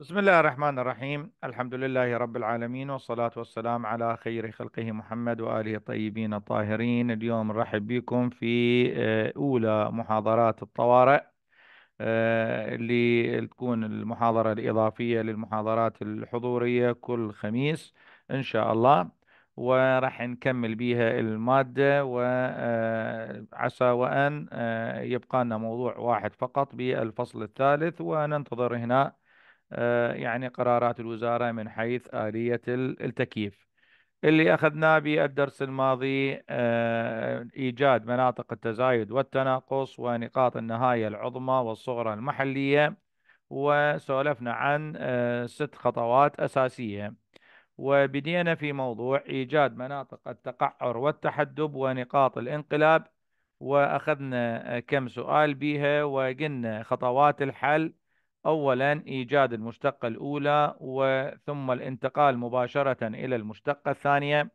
بسم الله الرحمن الرحيم الحمد لله رب العالمين والصلاة والسلام على خير خلقه محمد وآله الطيبين الطاهرين اليوم نرحب بكم في آه، أولى محاضرات الطوارئ آه، اللي تكون المحاضرة الإضافية للمحاضرات الحضورية كل خميس إن شاء الله وراح نكمل بها المادة وعسى آه، وأن يبقى لنا موضوع واحد فقط بالفصل الثالث وننتظر هنا آه، يعني قرارات الوزارة من حيث آلية التكييف اللي أخذناه بالدرس الماضي آه، إيجاد مناطق التزايد والتناقص ونقاط النهاية العظمى والصغرى المحلية وسولفنا عن آه، ست خطوات أساسية وبدينا في موضوع إيجاد مناطق التقعر والتحدب ونقاط الانقلاب وأخذنا كم سؤال بها وقلنا خطوات الحل أولا إيجاد المشتقة الأولى وثم الانتقال مباشرة إلى المشتقة الثانية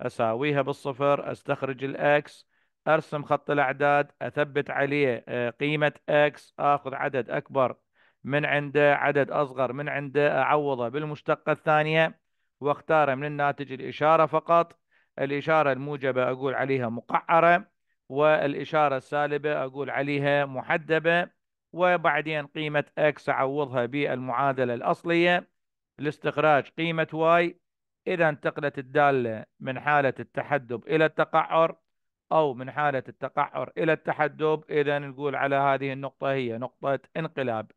أساويها بالصفر أستخرج الأكس أرسم خط الأعداد أثبت عليه آه، قيمة أكس أخذ عدد أكبر من عنده عدد أصغر من عنده أعوضه بالمشتقة الثانية واختار من الناتج الإشارة فقط الإشارة الموجبة أقول عليها مقعرة والإشارة السالبة أقول عليها محدبة وبعدين قيمة X أعوضها بالمعادلة الأصلية لاستخراج قيمة Y إذا انتقلت الدالة من حالة التحدب إلى التقعر أو من حالة التقعر إلى التحدب إذا نقول على هذه النقطة هي نقطة انقلاب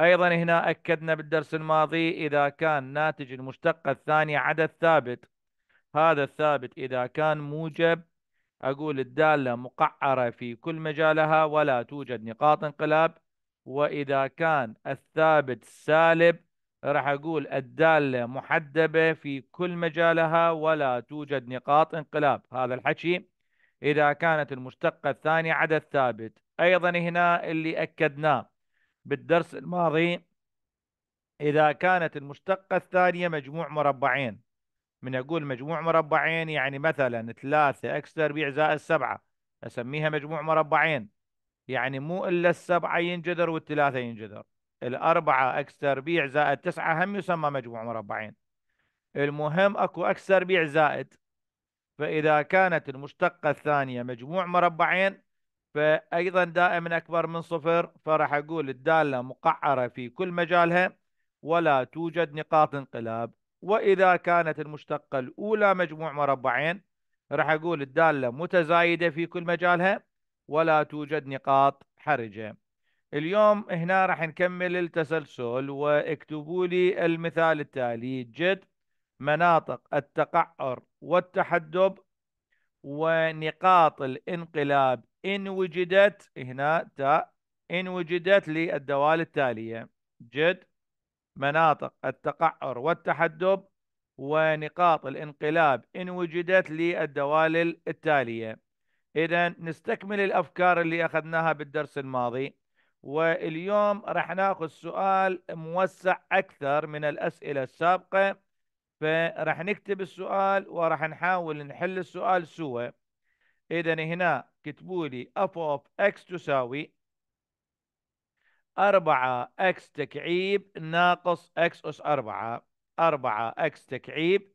أيضا هنا أكدنا بالدرس الماضي إذا كان ناتج المشتقة الثانية عدد ثابت هذا الثابت إذا كان موجب أقول الدالة مقعرة في كل مجالها ولا توجد نقاط انقلاب وإذا كان الثابت سالب راح أقول الدالة محدبة في كل مجالها ولا توجد نقاط انقلاب هذا الحكي إذا كانت المشتقة الثانية عدد ثابت أيضا هنا اللي أكدناه بالدرس الماضي إذا كانت المشتقة الثانية مجموع مربعين من أقول مجموع مربعين يعني مثلا 3 أكس تربيع زائد 7 أسميها مجموع مربعين يعني مو إلا السبعة ينجذر والثلاثة ينجذر الأربعة إكس تربيع زائد تسعة هم يسمى مجموع مربعين المهم أكو إكس تربيع زائد فإذا كانت المشتقة الثانية مجموع مربعين فأيضا دائما أكبر من صفر فراح أقول الدالة مقعرة في كل مجالها ولا توجد نقاط انقلاب وإذا كانت المشتقة الأولى مجموع مربعين راح أقول الدالة متزايدة في كل مجالها ولا توجد نقاط حرجة اليوم هنا راح نكمل التسلسل واكتبوا لي المثال التالي جد مناطق التقعر والتحدب ونقاط الانقلاب إن وجدت هنا تاء إن وجدت للدوال التالية جد مناطق التقعر والتحدب ونقاط الانقلاب إن وجدت للدوال التالية إذا نستكمل الأفكار اللي أخذناها بالدرس الماضي واليوم راح ناخذ سؤال موسع أكثر من الأسئلة السابقة فراح نكتب السؤال وراح نحاول نحل السؤال سوا إذا هنا كتبوا لي اف اوف اكس تساوي 4 اكس تكعيب ناقص اكس أس 4 4 اكس تكعيب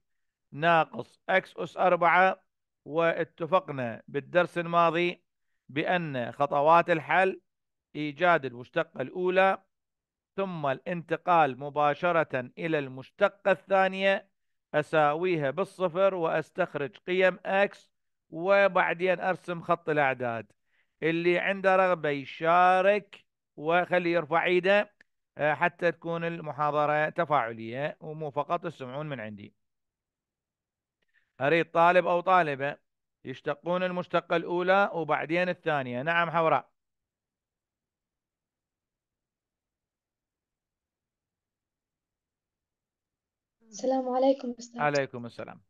ناقص اكس أس 4 واتفقنا بالدرس الماضي بأن خطوات الحل إيجاد المشتقة الأولى ثم الانتقال مباشرة إلى المشتقة الثانية أساويها بالصفر وأستخرج قيم X وبعدين أرسم خط الأعداد اللي عنده رغبة يشارك وخلي يرفع ايده آه، حتى تكون المحاضرة تفاعلية ومو فقط السمعون من عندي أريد طالب أو طالبة يشتقون المشتقة الأولى وبعدين الثانية نعم حوراء السلام عليكم أستاذ عليكم السلام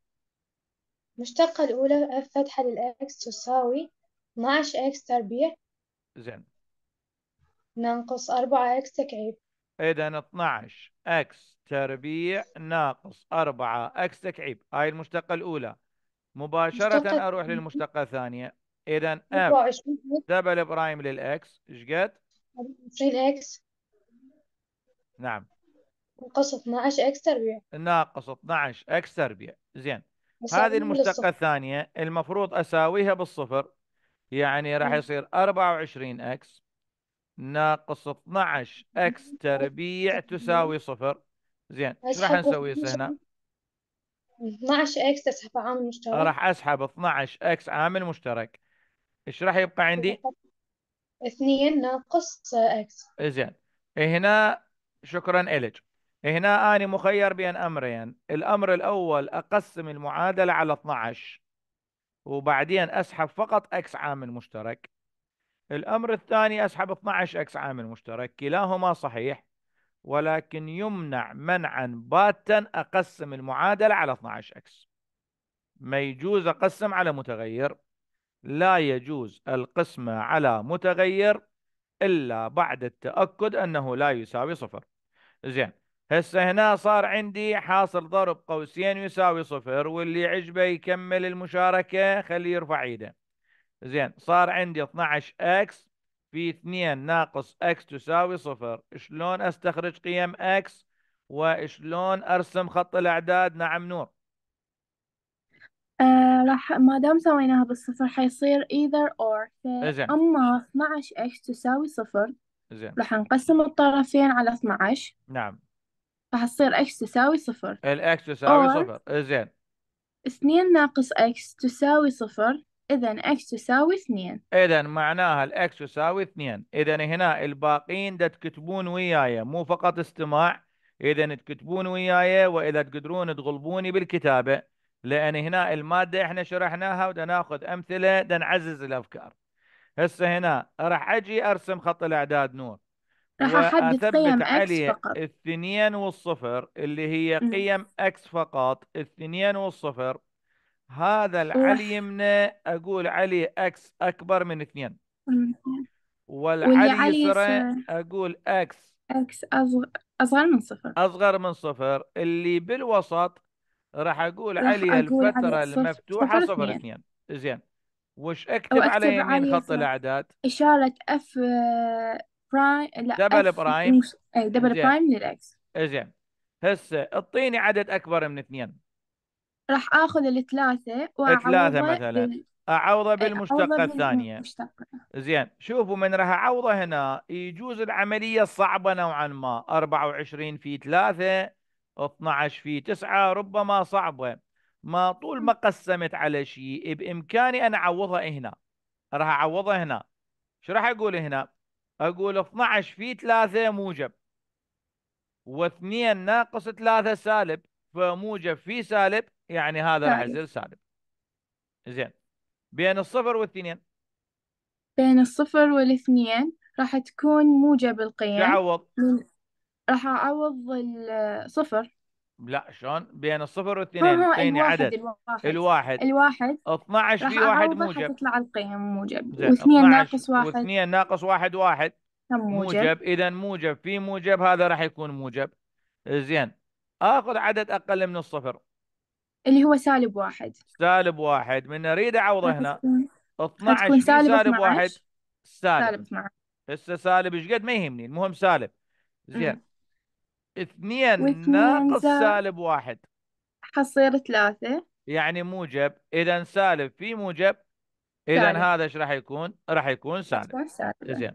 المشتقة الأولى فتحة للإكس تساوي 12 إكس تربيع زين ننقص 4 إكس تكعيب إذا إكس تربيع ناقص أربعة أكس تكعيب هاي المشتقة الأولى مباشرة مشتقة. أروح للمشتقة الثانية إذا اف دبل برايم للإكس إيش قد؟ 20 إكس نعم ناقص 12 إكس تربيع ناقص 12 إكس تربيع زين هذه المشتقة الثانية المفروض أساويها بالصفر يعني راح يصير 24 إكس ناقص 12 إكس تربيع تساوي صفر زين ايش راح نسوي هنا؟ 12 اكس تسحب عامل مشترك راح اسحب 12 اكس عامل مشترك ايش راح يبقى عندي؟ 2 ناقص اكس زين هنا شكرا الك هنا اني مخير بين امرين الامر الاول اقسم المعادله على 12 وبعدين اسحب فقط اكس عامل مشترك الامر الثاني اسحب 12 اكس عامل مشترك كلاهما صحيح ولكن يمنع منعا باتا أقسم المعادلة على 12 أكس ما يجوز أقسم على متغير لا يجوز القسمة على متغير إلا بعد التأكد أنه لا يساوي صفر زين هسه هنا صار عندي حاصل ضرب قوسين يساوي صفر واللي عجبه يكمل المشاركة خليه يرفع ايده زين صار عندي 12 اكس في 2 ناقص x تساوي صفر شلون استخرج قيم x وشلون ارسم خط الاعداد نعم نور آه راح ما دام سويناها بالصفر حيصير either or زين اما 12x تساوي صفر زين راح نقسم الطرفين على 12 نعم راح تصير x تساوي صفر ال x تساوي صفر زين 2 ناقص x تساوي صفر إذا إكس تساوي اثنين إذا معناها الإكس تساوي اثنين إذا هنا الباقين دا تكتبون وياي مو فقط استماع إذا تكتبون وياي وإذا تقدرون تغلبوني بالكتابة لأن هنا المادة إحنا شرحناها ودا ناخذ أمثلة دا نعزز الأفكار هسه هنا راح أجي أرسم خط الأعداد نور راح أحدد قيم عليه X فقط الاثنين والصفر اللي هي قيم م. X فقط الثنين والصفر هذا العلي يمنى أقول علي أكس أكبر من اثنين والعلي يسرى أقول أكس أكس أصغر من صفر أصغر من صفر اللي بالوسط راح أقول علي أقول الفترة علي المفتوحة صفر, صفر اثنين زين وش أكتب على يمين خط الأعداد؟ إشارة أف آه، برايم لا دبل برايم دبل برايم للإكس زين هسه اعطيني عدد أكبر من اثنين راح اخذ الثلاثة واعوضه ثلاثة مثلا بال... اعوضه بالمشتقة الثانية زين شوفوا من راح اعوضه هنا يجوز العملية صعبه نوعا ما 24 في 3 12 في 9 ربما صعبة ما طول ما قسمت على شيء بامكاني ان اعوضها هنا راح اعوضها هنا شو راح اقول هنا اقول 12 في 3 موجب و2 ناقص 3 سالب فموجب في سالب يعني هذا راح يصير سالب زين بين الصفر والاثنين بين الصفر والاثنين راح تكون موجب القيم تعوض راح أعوض الصفر لا شلون بين الصفر والاثنين اعطيني عدد الواحد الواحد الواحد 12 في واحد موجب تطلع القيم موجب واثنين ناقص واحد واثنين ناقص واحد واحد موجب, موجب. اذا موجب في موجب هذا راح يكون موجب زين اخذ عدد اقل من الصفر اللي هو سالب واحد سالب واحد من اريد اعوضه هنا 12 من سالب, سالب واحد سالب سالب 12 هسه سالب ايش قد ما يهمني المهم سالب زين اثنين ناقص سالب واحد حصير ثلاثة يعني موجب إذا سالب في موجب إذا هذا ايش راح يكون؟ راح يكون سالب زين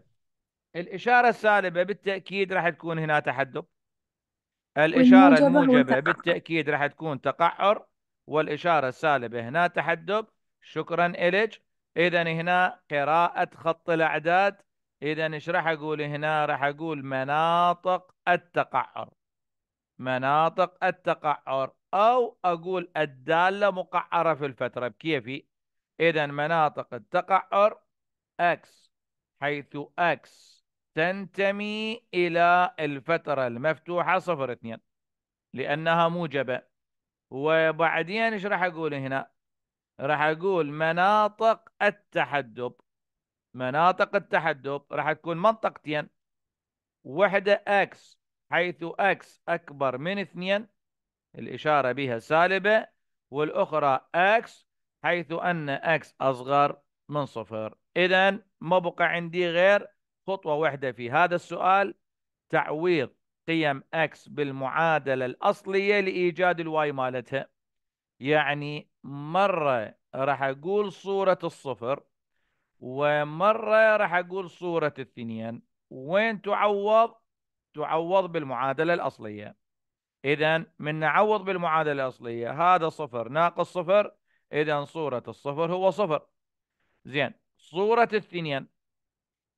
الإشارة السالبة بالتأكيد راح تكون هنا تحدب الإشارة الموجبة بالتأكيد راح تكون تقعر والإشارة السالبة هنا تحدب شكرا إلج إذا هنا قراءة خط الأعداد إذا إيش راح أقول هنا راح أقول مناطق التقعر مناطق التقعر أو أقول الدالة مقعرة في الفترة بكيفي إذا مناطق التقعر X حيث X تنتمي إلى الفترة المفتوحة صفر اثنين لأنها موجبة وبعدين ايش راح اقول هنا راح اقول مناطق التحدب مناطق التحدب راح تكون منطقتين وحده اكس حيث اكس اكبر من اثنين الاشاره بها سالبه والاخرى اكس حيث ان اكس اصغر من صفر اذا ما بقى عندي غير خطوه واحده في هذا السؤال تعويض قيم x بالمعادله الاصليه لايجاد الواي مالتها يعني مره راح اقول صوره الصفر ومره راح اقول صوره الثنين وين تعوض تعوض بالمعادله الاصليه اذا من نعوض بالمعادله الاصليه هذا صفر ناقص صفر اذا صوره الصفر هو صفر زين صوره الثنين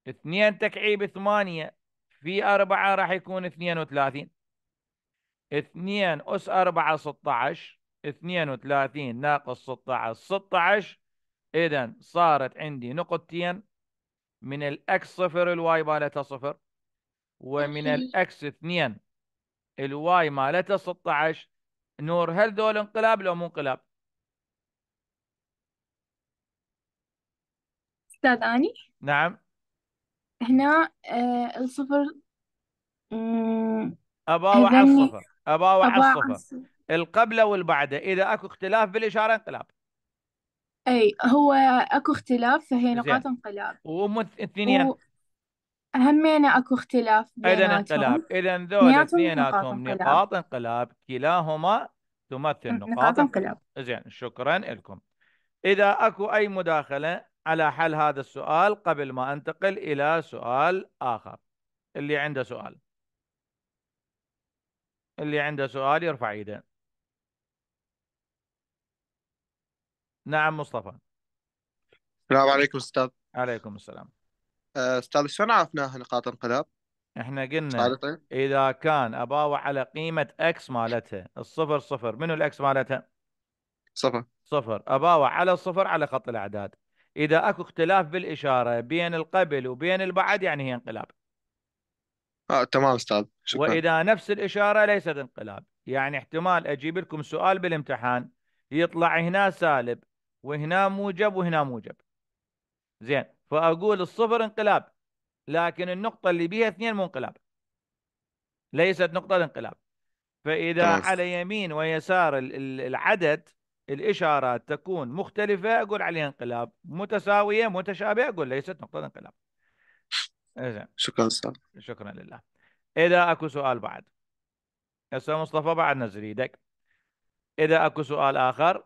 اثنين تكعيب ثمانية في 4 راح يكون 32 2 أس 4 16 32 ناقص 16 16 إذا صارت عندي نقطتين من الأكس صفر الواي مالتها صفر ومن الأكس اثنين الواي مالتها 16 نور هل دول انقلاب لو مو انقلاب؟ أستاذ آني؟ نعم هنا آه الصفر مم، أباوع الصفر أباوع أبا الصفر القبلة والبعدة إذا أكو اختلاف بالإشارة انقلاب أي هو أكو اختلاف فهي نقاط انقلاب وأم و... وهمينة أكو اختلاف إذا انقلاب إذا ذولا اثنيناتهم نقاط انقلاب نقاط انقلاب كلاهما تمثل نقاط نقاط انقلاب زين شكرا لكم إذا أكو أي مداخلة على حل هذا السؤال قبل ما أنتقل إلى سؤال آخر اللي عنده سؤال اللي عنده سؤال يرفع ايده نعم مصطفى السلام عليكم استاذ عليكم السلام آه، استاذ شلون عرفناها نقاط انقلاب؟ احنا قلنا اذا كان اباوع على قيمه اكس مالتها الصفر صفر منو الاكس مالتها؟ صفر صفر اباوع على الصفر على خط الاعداد اذا اكو اختلاف بالاشاره بين القبل وبين البعد يعني هي انقلاب اه تمام استاذ شكرا واذا نفس الاشاره ليست انقلاب يعني احتمال اجيب لكم سؤال بالامتحان يطلع هنا سالب وهنا موجب وهنا موجب زين فاقول الصفر انقلاب لكن النقطه اللي بيها اثنين مو انقلاب ليست نقطه انقلاب فاذا تمام. على يمين ويسار العدد الإشارات تكون مختلفة أقول عليها انقلاب متساوية متشابهة أقول ليست نقطة انقلاب إذن شكرا أستاذ شكرا لله إذا أكو سؤال بعد هسه مصطفى بعد نزل إيدك إذا أكو سؤال آخر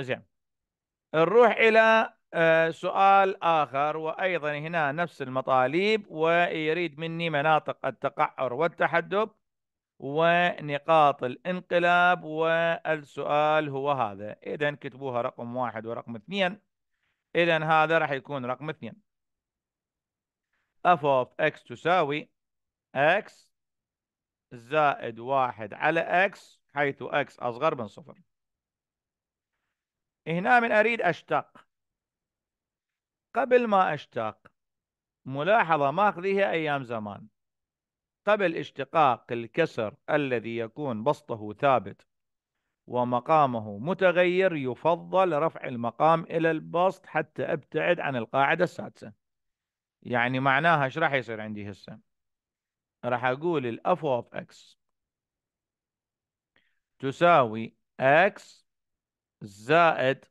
زين نروح إلى آه، سؤال آخر وأيضا هنا نفس المطالب ويريد مني مناطق التقعر والتحدب ونقاط الانقلاب والسؤال هو هذا إذا كتبوها رقم واحد ورقم اثنين إذا هذا راح يكون رقم اثنين f of x تساوي x زائد واحد على x حيث x أصغر من صفر هنا من أريد أشتق قبل ما أشتق ملاحظة ماخذيها أيام زمان قبل اشتقاق الكسر الذي يكون بسطه ثابت ومقامه متغير يفضل رفع المقام إلى البسط حتى أبتعد عن القاعدة السادسة يعني معناها ايش راح يصير عندي هسه راح أقول الاف اوف اكس تساوي اكس زائد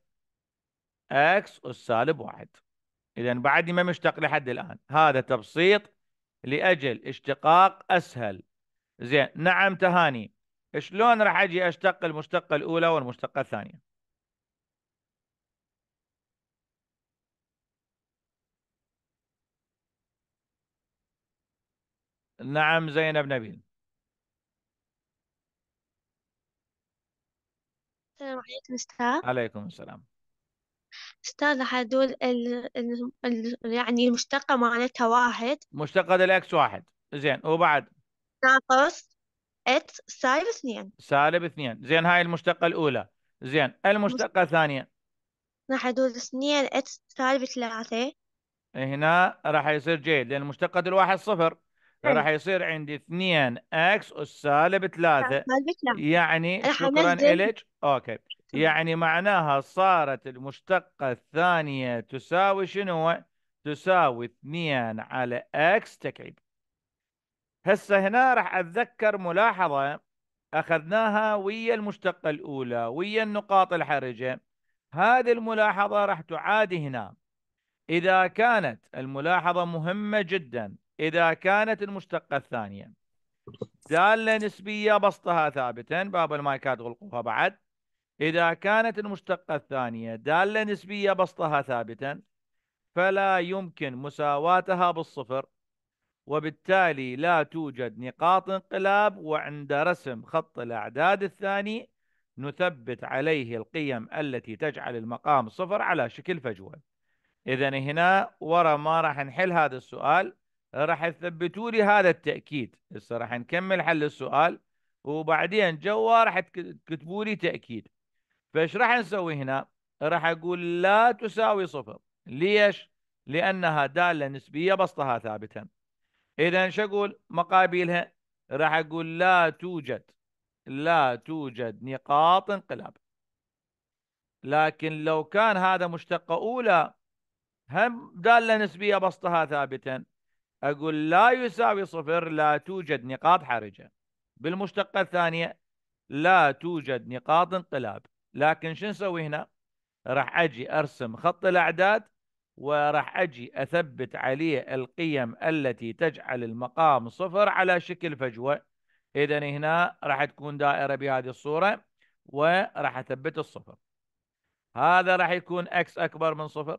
اكس السالب واحد إذا بعدني ما مشتق لحد الآن هذا تبسيط لأجل اشتقاق أسهل زين نعم تهاني شلون راح أجي أشتق المشتقة الأولى والمشتقة الثانية نعم زينب نبيل السلام عليكم استاذ عليكم السلام استاذ هذول ال... ال... ال... يعني المشتقة مالتها واحد مشتقة الاكس واحد زين وبعد ناقص اكس سالب اثنين سالب اثنين زين هاي المشتقة الأولى زين المشتقة الثانية راح هذول اثنين اكس سالب ثلاثة هنا راح يصير جيد لأن مشتقه الواحد صفر فراح يصير عندي 2 اكس اس سالب 3 يعني شكرا لك اوكي يعني معناها صارت المشتقة الثانية تساوي شنو؟ تساوي 2 على اكس تكعيب هسه هنا راح اتذكر ملاحظة اخذناها ويا المشتقة الاولى ويا النقاط الحرجة هذه الملاحظة راح تعادي هنا إذا كانت الملاحظة مهمة جدا إذا كانت المشتقة الثانية دالة نسبية بسطها ثابتا باب المايكات غلقوها بعد إذا كانت المشتقة الثانية دالة نسبية بسطها ثابتا فلا يمكن مساواتها بالصفر وبالتالي لا توجد نقاط انقلاب وعند رسم خط الأعداد الثاني نثبت عليه القيم التي تجعل المقام صفر على شكل فجوة إذن هنا ورا ما راح نحل هذا السؤال راح تثبتوا لي هذا التاكيد هسه راح نكمل حل السؤال وبعدين جوا راح تكتبوا لي تاكيد فايش راح نسوي هنا راح اقول لا تساوي صفر ليش لانها داله نسبيه بسطها ثابتا اذا شو اقول مقابلها راح اقول لا توجد لا توجد نقاط انقلاب لكن لو كان هذا مشتقة أولى هم دالة نسبية بسطها ثابتا أقول لا يساوي صفر لا توجد نقاط حرجة بالمشتقة الثانية لا توجد نقاط انقلاب لكن شو نسوي هنا راح أجي أرسم خط الأعداد وراح أجي أثبت عليه القيم التي تجعل المقام صفر على شكل فجوة إذا هنا راح تكون دائرة بهذه الصورة وراح أثبت الصفر هذا راح يكون x أكبر من صفر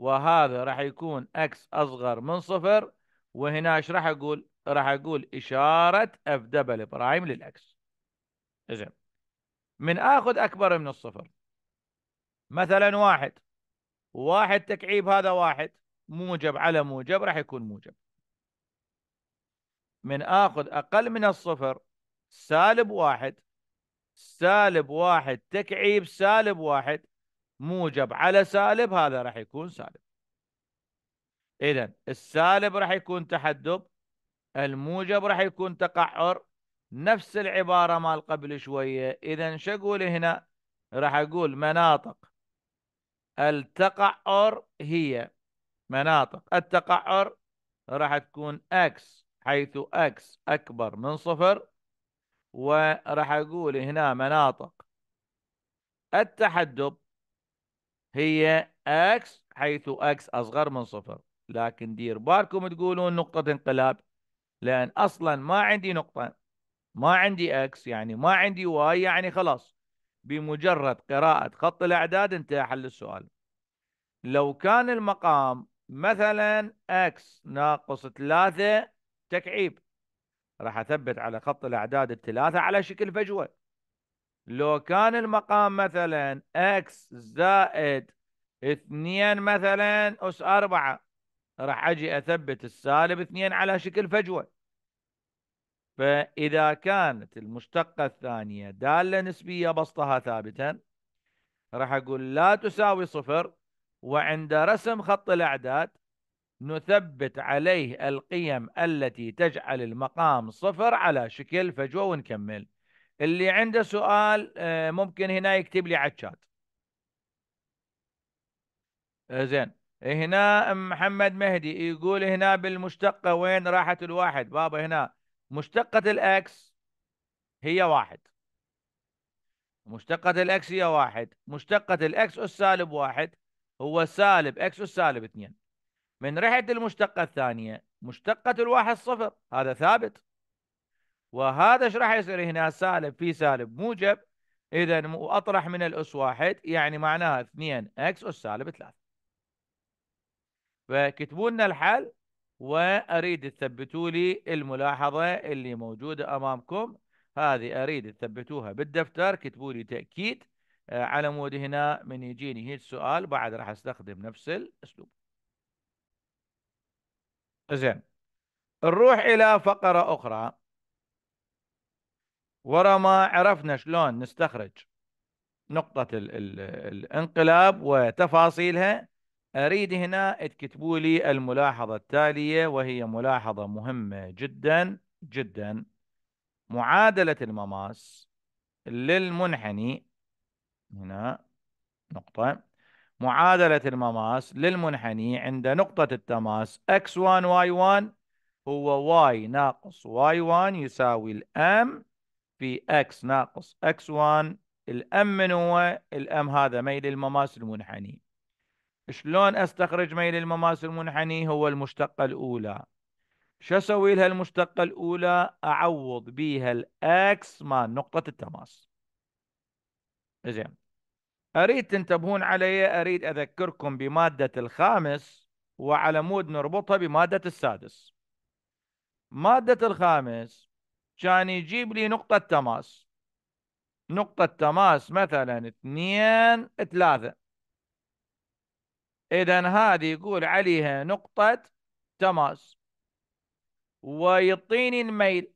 وهذا راح يكون اكس اصغر من صفر وهنا ايش راح اقول؟ راح اقول اشاره اف دبل برايم للاكس. زين من اخذ اكبر من الصفر مثلا واحد واحد تكعيب هذا واحد موجب على موجب راح يكون موجب من اخذ اقل من الصفر سالب واحد سالب واحد تكعيب سالب واحد موجب على سالب هذا راح يكون سالب اذا السالب راح يكون تحدب الموجب راح يكون تقعر نفس العباره مال قبل شويه اذا شو اقول هنا راح اقول مناطق التقعر هي مناطق التقعر راح تكون اكس حيث اكس اكبر من صفر وراح اقول هنا مناطق التحدب هي اكس حيث اكس اصغر من صفر لكن دير بالكم تقولون نقطة انقلاب لان اصلا ما عندي نقطة ما عندي اكس يعني ما عندي واي يعني خلاص بمجرد قراءة خط الاعداد انتهى حل السؤال لو كان المقام مثلا اكس ناقص ثلاثة تكعيب راح اثبت على خط الاعداد الثلاثة على شكل فجوة لو كان المقام مثلا x زائد 2 مثلا اس 4 راح اجي اثبت السالب 2 على شكل فجوة فاذا كانت المشتقة الثانية دالة نسبية بسطها ثابتا راح اقول لا تساوي صفر وعند رسم خط الاعداد نثبت عليه القيم التي تجعل المقام صفر على شكل فجوة ونكمل اللي عنده سؤال آه، ممكن هنا يكتب لي على الشات آه، زين هنا محمد مهدي يقول هنا بالمشتقة وين راحت الواحد بابا هنا مشتقة الأكس هي واحد مشتقة الأكس هي واحد مشتقة الأكس أس سالب واحد هو سالب أكس أس سالب اثنين من رحلة المشتقة الثانية مشتقة الواحد صفر هذا ثابت وهذا ايش راح يصير هنا سالب في سالب موجب اذا واطرح من الاس واحد يعني معناها 2 اكس اس سالب 3 فكتبوا لنا الحل واريد تثبتوا لي الملاحظه اللي موجوده امامكم هذه اريد تثبتوها بالدفتر كتبوا لي تاكيد آه، على مود هنا من يجيني هيك سؤال بعد راح استخدم نفس الاسلوب زين نروح الى فقره اخرى ورا ما عرفنا شلون نستخرج نقطة الـ الـ الانقلاب وتفاصيلها أريد هنا تكتبوا لي الملاحظة التالية وهي ملاحظة مهمة جدا جدا معادلة المماس للمنحني هنا نقطة معادلة المماس للمنحني عند نقطة التماس x1 y1 هو y ناقص y1 يساوي الام في اكس ناقص اكس 1 الام من هو الام هذا ميل المماس المنحني شلون استخرج ميل المماس المنحني هو المشتقة الاولى شو اسوي لها المشتقة الاولى اعوض بها الاكس مان نقطة التماس زين اريد تنتبهون علي اريد اذكركم بمادة الخامس وعلى مود نربطها بمادة السادس مادة الخامس كان يجيب لي نقطة تماس نقطة تماس مثلا اثنين ثلاثة إذا هذه يقول عليها نقطة تماس ويعطيني الميل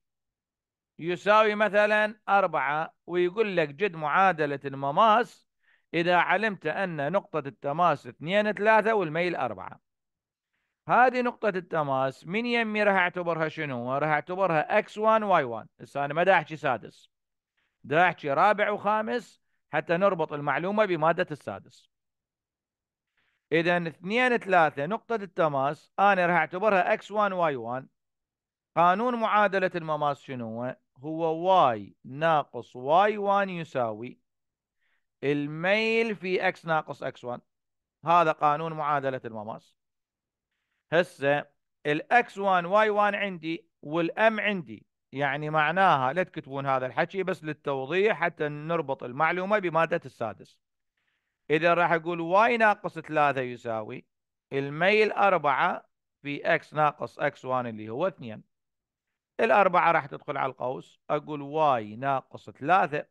يساوي مثلا أربعة ويقول لك جد معادلة المماس إذا علمت أن نقطة التماس اثنين ثلاثة والميل أربعة هذه نقطة التماس من يمي راح اعتبرها شنو؟ راح اعتبرها x1 y1 هسه انا ما دا احكي سادس دا احكي رابع وخامس حتى نربط المعلومة بمادة السادس اذا 2 3 نقطة التماس انا راح اعتبرها x1 y1 قانون معادلة المماس شنو هو y ناقص y1 يساوي الميل في x ناقص x1 هذا قانون معادلة المماس هسه الاكس 1 واي 1 عندي والام عندي يعني معناها لا تكتبون هذا الحكي بس للتوضيح حتى نربط المعلومه بماده السادس اذا راح اقول واي ناقص 3 يساوي الميل 4 في اكس ناقص اكس 1 اللي هو 2 الأربعة راح تدخل على القوس أقول واي ناقص ثلاثة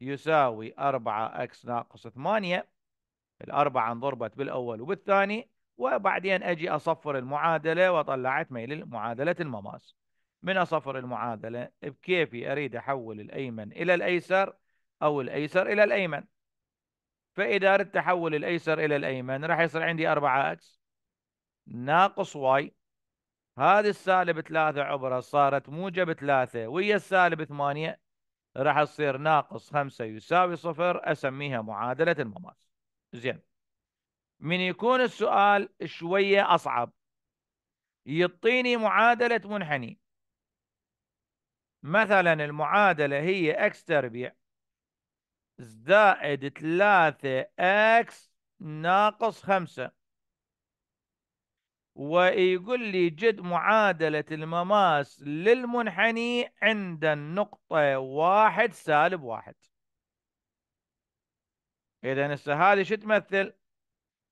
يساوي أربعة أكس ناقص ثمانية الأربعة انضربت بالأول وبالثاني وبعدين اجي اصفر المعادله وطلعت ميل معادله المماس من اصفر المعادله بكيفي اريد احول الايمن الى الايسر او الايسر الى الايمن فاذا اردت احول الايسر الى الايمن راح يصير عندي 4 اكس ناقص واي هذه السالب 3 عبرها صارت موجب 3 وهي السالب 8 راح تصير ناقص 5 يساوي صفر اسميها معادله المماس زين من يكون السؤال شوية أصعب يعطيني معادلة منحني مثلا المعادلة هي x تربيع زائد 3x ناقص 5 ويقول لي جد معادلة المماس للمنحني عند النقطة واحد سالب واحد إذا هسه هذه شو تمثل؟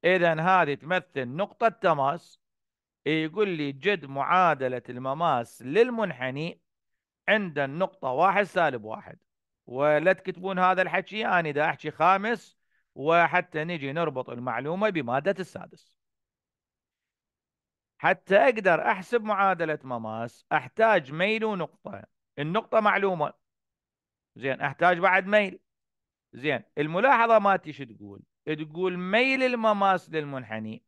إذا هذه تمثل نقطة تماس يقول لي جد معادلة المماس للمنحني عند النقطة واحد سالب واحد ولا تكتبون هذا الحكي أنا إذا أحكي خامس وحتى نجي نربط المعلومة بمادة السادس حتى أقدر أحسب معادلة مماس أحتاج ميل ونقطة النقطة معلومة زين أحتاج بعد ميل زين الملاحظة مالتي شو تقول تقول ميل المماس للمنحني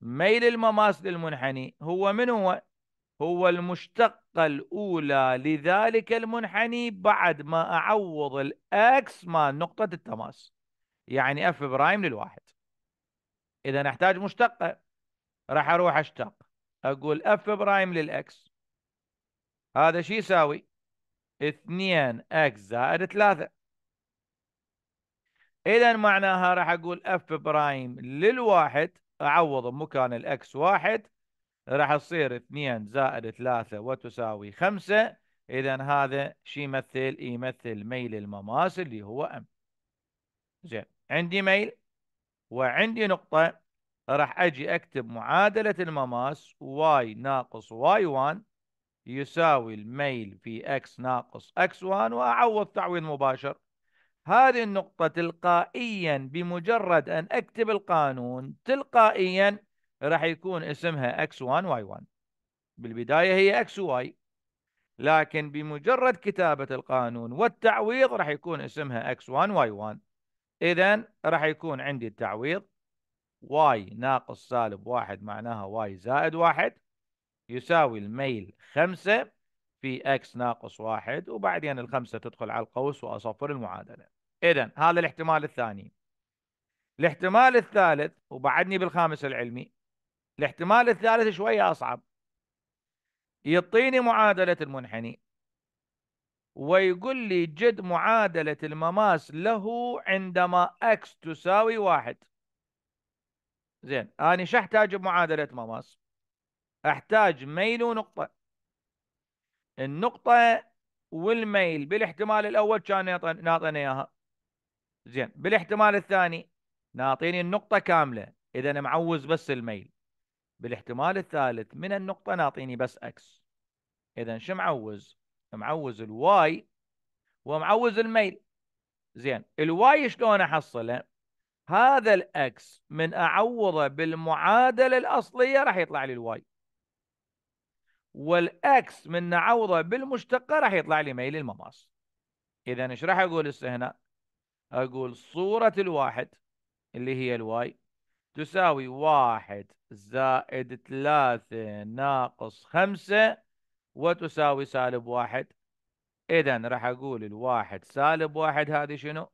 ميل المماس للمنحني هو من هو هو المشتقة الأولى لذلك المنحني بعد ما أعوض الأكس مع نقطة التماس يعني اف برايم للواحد إذا أحتاج مشتقة راح أروح أشتق أقول اف برايم للأكس هذا شو يساوي 2 اكس زائد 3 اذا معناها راح اقول اف برايم للواحد اعوض بمكان الاكس واحد راح تصير 2 زائد 3 وتساوي 5 اذا هذا شيء يمثل؟ يمثل ميل المماس اللي هو ام زين عندي ميل وعندي نقطة راح اجي اكتب معادلة المماس واي ناقص واي 1 يساوي الميل في اكس ناقص اكس 1 واعوض تعويض مباشر هذه النقطة تلقائيا بمجرد أن أكتب القانون تلقائيا راح يكون اسمها X1 Y1 بالبداية هي X Y لكن بمجرد كتابة القانون والتعويض راح يكون اسمها X1 Y1 إذا راح يكون عندي التعويض Y ناقص سالب واحد معناها Y زائد واحد يساوي الميل خمسة في اكس ناقص واحد وبعدين الخمسة تدخل على القوس وأصفر المعادلة إذا هذا الاحتمال الثاني الاحتمال الثالث وبعدني بالخامس العلمي الاحتمال الثالث شوية أصعب يعطيني معادلة المنحني ويقول لي جد معادلة المماس له عندما x تساوي واحد زين أنا شو أحتاج بمعادلة مماس أحتاج ميل ونقطة النقطة والميل بالاحتمال الأول كان ناطينا إياها زين بالاحتمال الثاني ناطيني النقطة كاملة إذا أنا معوز بس الميل بالاحتمال الثالث من النقطة ناطيني بس أكس إذا شو معوز؟ معوز الواي ومعوز الميل زين الواي شلون أحصله؟ هذا الأكس من أعوضه بالمعادلة الأصلية راح يطلع لي الواي والاكس من نعوضه بالمشتقه راح يطلع لي ميل المماس اذا ايش راح اقول هسه هنا اقول صوره الواحد اللي هي الواي تساوي واحد زائد ثلاثة ناقص خمسة وتساوي سالب واحد إذا راح أقول الواحد سالب واحد هذه شنو؟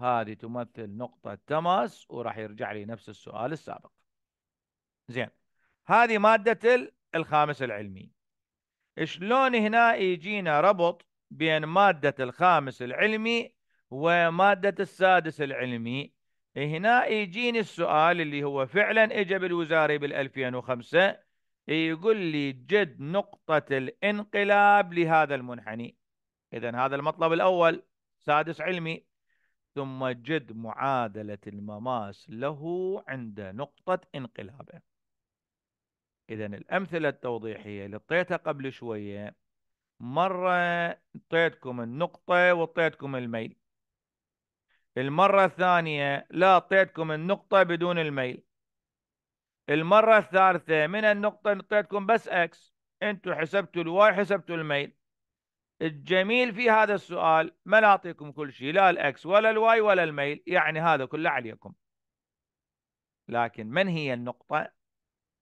هذه تمثل نقطة تماس وراح يرجع لي نفس السؤال السابق. زين هذه مادة الخامس العلمي شلون هنا يجينا ربط بين مادة الخامس العلمي ومادة السادس العلمي هنا يجيني السؤال اللي هو فعلا اجى بالوزاري بال 2005 يقول لي جد نقطة الانقلاب لهذا المنحني إذا هذا المطلب الأول سادس علمي ثم جد معادلة المماس له عند نقطة انقلابه إذا الأمثلة التوضيحية اللي اعطيتها قبل شوية مرة اعطيتكم النقطة واعطيتكم الميل المرة الثانية لا اعطيتكم النقطة بدون الميل المرة الثالثة من النقطة اعطيتكم بس اكس انتوا حسبتوا الواي حسبتوا الميل الجميل في هذا السؤال ما لا اعطيكم كل شيء لا الاكس ولا الواي ولا الميل يعني هذا كله عليكم لكن من هي النقطة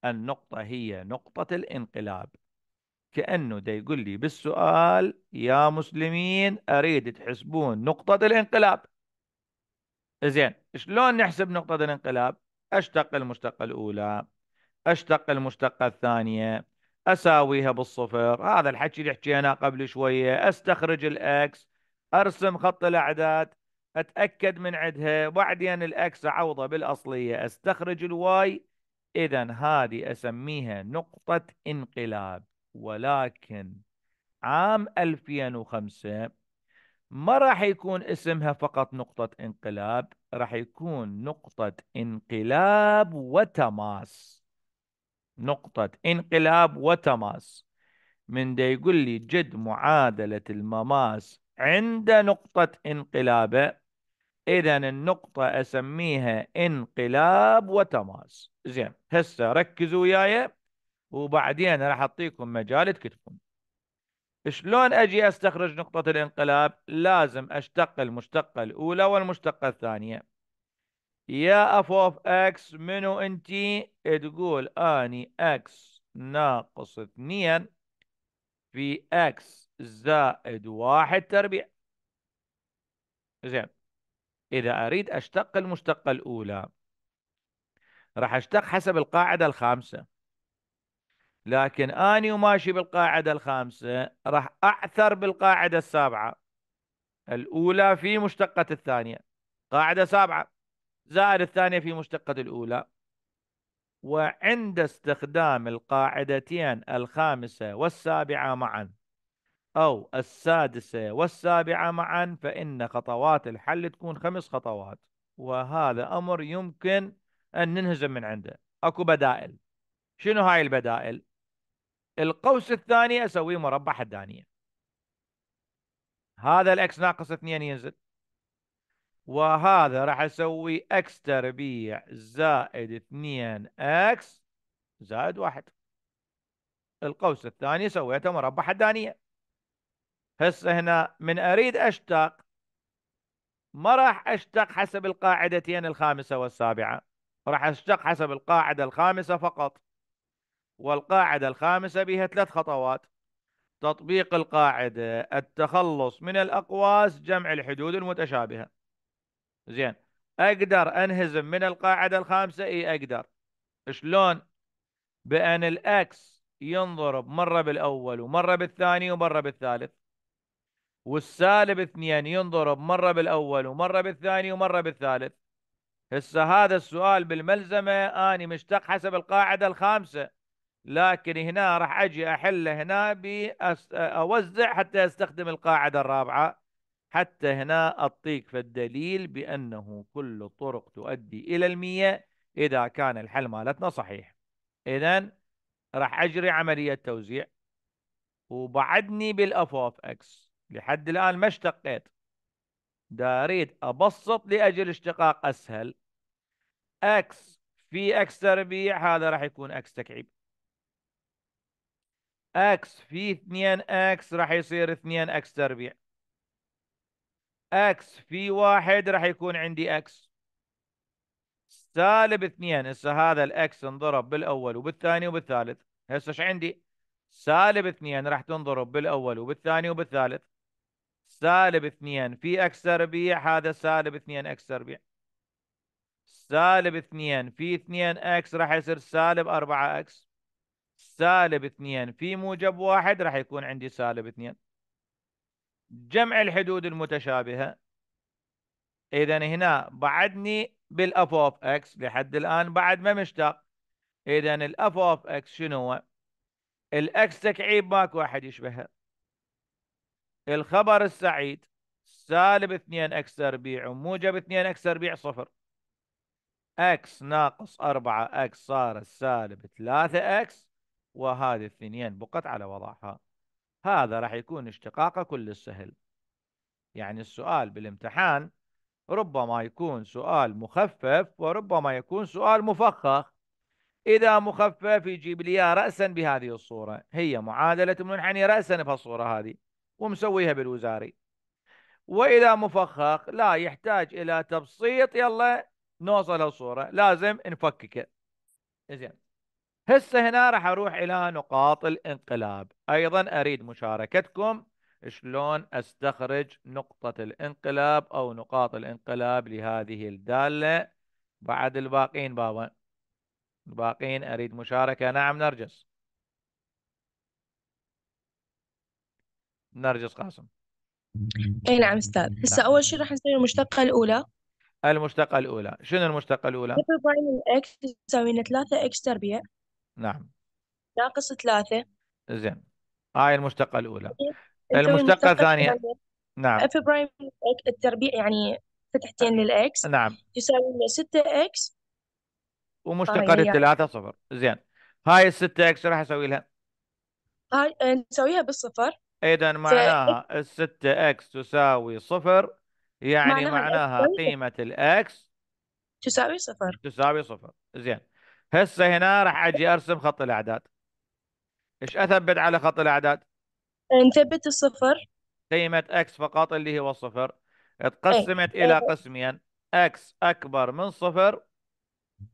النقطة هي نقطة الانقلاب كأنه دا يقول لي بالسؤال يا مسلمين أريد تحسبون نقطة الانقلاب زين شلون نحسب نقطة الانقلاب أشتق المشتقة الأولى أشتق المشتقة الثانية أساويها بالصفر هذا الحكي اللي حكيناه قبل شوية أستخرج الأكس أرسم خط الأعداد أتأكد من عدها بعدين الأكس أعوضه بالأصلية أستخرج الواي إذا هذه أسميها نقطة انقلاب ولكن عام 2005 ما راح يكون اسمها فقط نقطة انقلاب راح يكون نقطة انقلاب وتماس نقطة انقلاب وتماس من دا يقول لي جد معادلة المماس عند نقطة انقلابه اذا النقطة اسميها انقلاب وتماس زين هسه ركزوا وياي وبعدين راح اعطيكم مجال تكتبون شلون اجي استخرج نقطة الانقلاب لازم اشتق المشتقة الاولى والمشتقة الثانية يا اف اوف اكس منو انتي تقول اني اكس ناقص اثنين في اكس زائد واحد تربيع زين إذا أريد أشتق المشتقة الأولى راح أشتق حسب القاعدة الخامسة لكن أني وماشي بالقاعدة الخامسة راح أعثر بالقاعدة السابعة الأولى في مشتقة الثانية قاعدة سابعة زائد الثانية في مشتقة الأولى وعند استخدام القاعدتين الخامسة والسابعة معاً أو السادسة والسابعة معا فإن خطوات الحل تكون خمس خطوات وهذا أمر يمكن أن ننهزم من عنده أكو بدائل شنو هاي البدائل القوس الثاني أسويه مربع حدانية هذا الأكس ناقص اثنين ينزل وهذا راح أسوي أكس تربيع زائد اثنين أكس زائد واحد القوس الثاني سويته مربع حدانية هسه هنا من أريد أشتق ما راح أشتق حسب القاعدتين الخامسة والسابعة راح أشتق حسب القاعدة الخامسة فقط والقاعدة الخامسة بها ثلاث خطوات تطبيق القاعدة التخلص من الأقواس جمع الحدود المتشابهة زين أقدر أنهزم من القاعدة الخامسة إي أقدر شلون بأن الأكس ينضرب مرة بالأول ومرة بالثاني ومرة بالثالث والسالب اثنين ينضرب مرة بالأول ومرة بالثاني ومرة بالثالث هسه هذا السؤال بالملزمة أني مشتق حسب القاعدة الخامسة لكن هنا راح أجي أحله هنا باوزع أوزع حتى أستخدم القاعدة الرابعة حتى هنا أعطيك فالدليل بأنه كل الطرق تؤدي إلى المية إذا كان الحل مالتنا صحيح إذا راح أجري عملية توزيع وبعدني بالأف أوف إكس لحد الآن ما اشتقيت دا أريد أبسط لأجل اشتقاق أسهل اكس في اكس تربيع هذا راح يكون اكس تكعيب اكس في 2 اكس راح يصير 2 اكس تربيع اكس في 1 راح يكون عندي اكس سالب 2 هسه هذا الاكس انضرب بالاول وبالثاني وبالثالث هسه ايش عندي سالب 2 راح تنضرب بالاول وبالثاني وبالثالث سالب 2 في اكس تربيع هذا سالب 2 اكس تربيع سالب 2 في 2 اكس راح يصير سالب 4 اكس سالب 2 في موجب واحد راح يكون عندي سالب 2 جمع الحدود المتشابهة إذا هنا بعدني بالأف أوف إكس لحد الآن بعد ما مشتاق إذا الأف أوف إكس شنو هو؟ الإكس تكعيب ماكو واحد يشبهها الخبر السعيد سالب 2 اكس تربيع وموجب 2 اكس تربيع صفر اكس ناقص 4 اكس صار سالب 3 اكس وهذه الثنين بقت على وضعها هذا راح يكون اشتقاقه كل السهل يعني السؤال بالامتحان ربما يكون سؤال مخفف وربما يكون سؤال مفخخ إذا مخفف يجيب لي رأسا بهذه الصورة هي معادلة منحني رأسا بهالصورة هذه ومسويها بالوزاري واذا مفخخ لا يحتاج الى تبسيط يلا نوصل الصوره لازم نفككه زين هسه هنا راح اروح الى نقاط الانقلاب ايضا اريد مشاركتكم شلون استخرج نقطة الانقلاب او نقاط الانقلاب لهذه الدالة بعد الباقين بابا الباقين اريد مشاركة نعم نرجس نرجس قاسم اي نعم استاذ هسه نعم. اول شيء راح نسوي المشتقه الاولى المشتقه الاولى شنو المشتقه الاولى من اكس تساوي لنا 3 اكس تربيع نعم ناقص 3 زين هاي المشتقه الاولى المشتقه الثانيه نعم اف برايم التربيع يعني فتحتين للاكس نعم تساوي لنا 6 اكس ومشتقه طيب، للثلاثه صفر زين هاي ال 6 اكس راح اسوي لها هاي آه، نسويها بالصفر إذا معناها الستة إكس تساوي صفر يعني معناها, معناها طيب. قيمة الإكس تساوي صفر تساوي صفر زين هسه هنا راح أجي أرسم خط الأعداد إيش أثبت على خط الأعداد؟ نثبت الصفر قيمة إكس فقط اللي هو صفر إيه. اتقسمت إيه. إلى قسمين إكس أكبر من صفر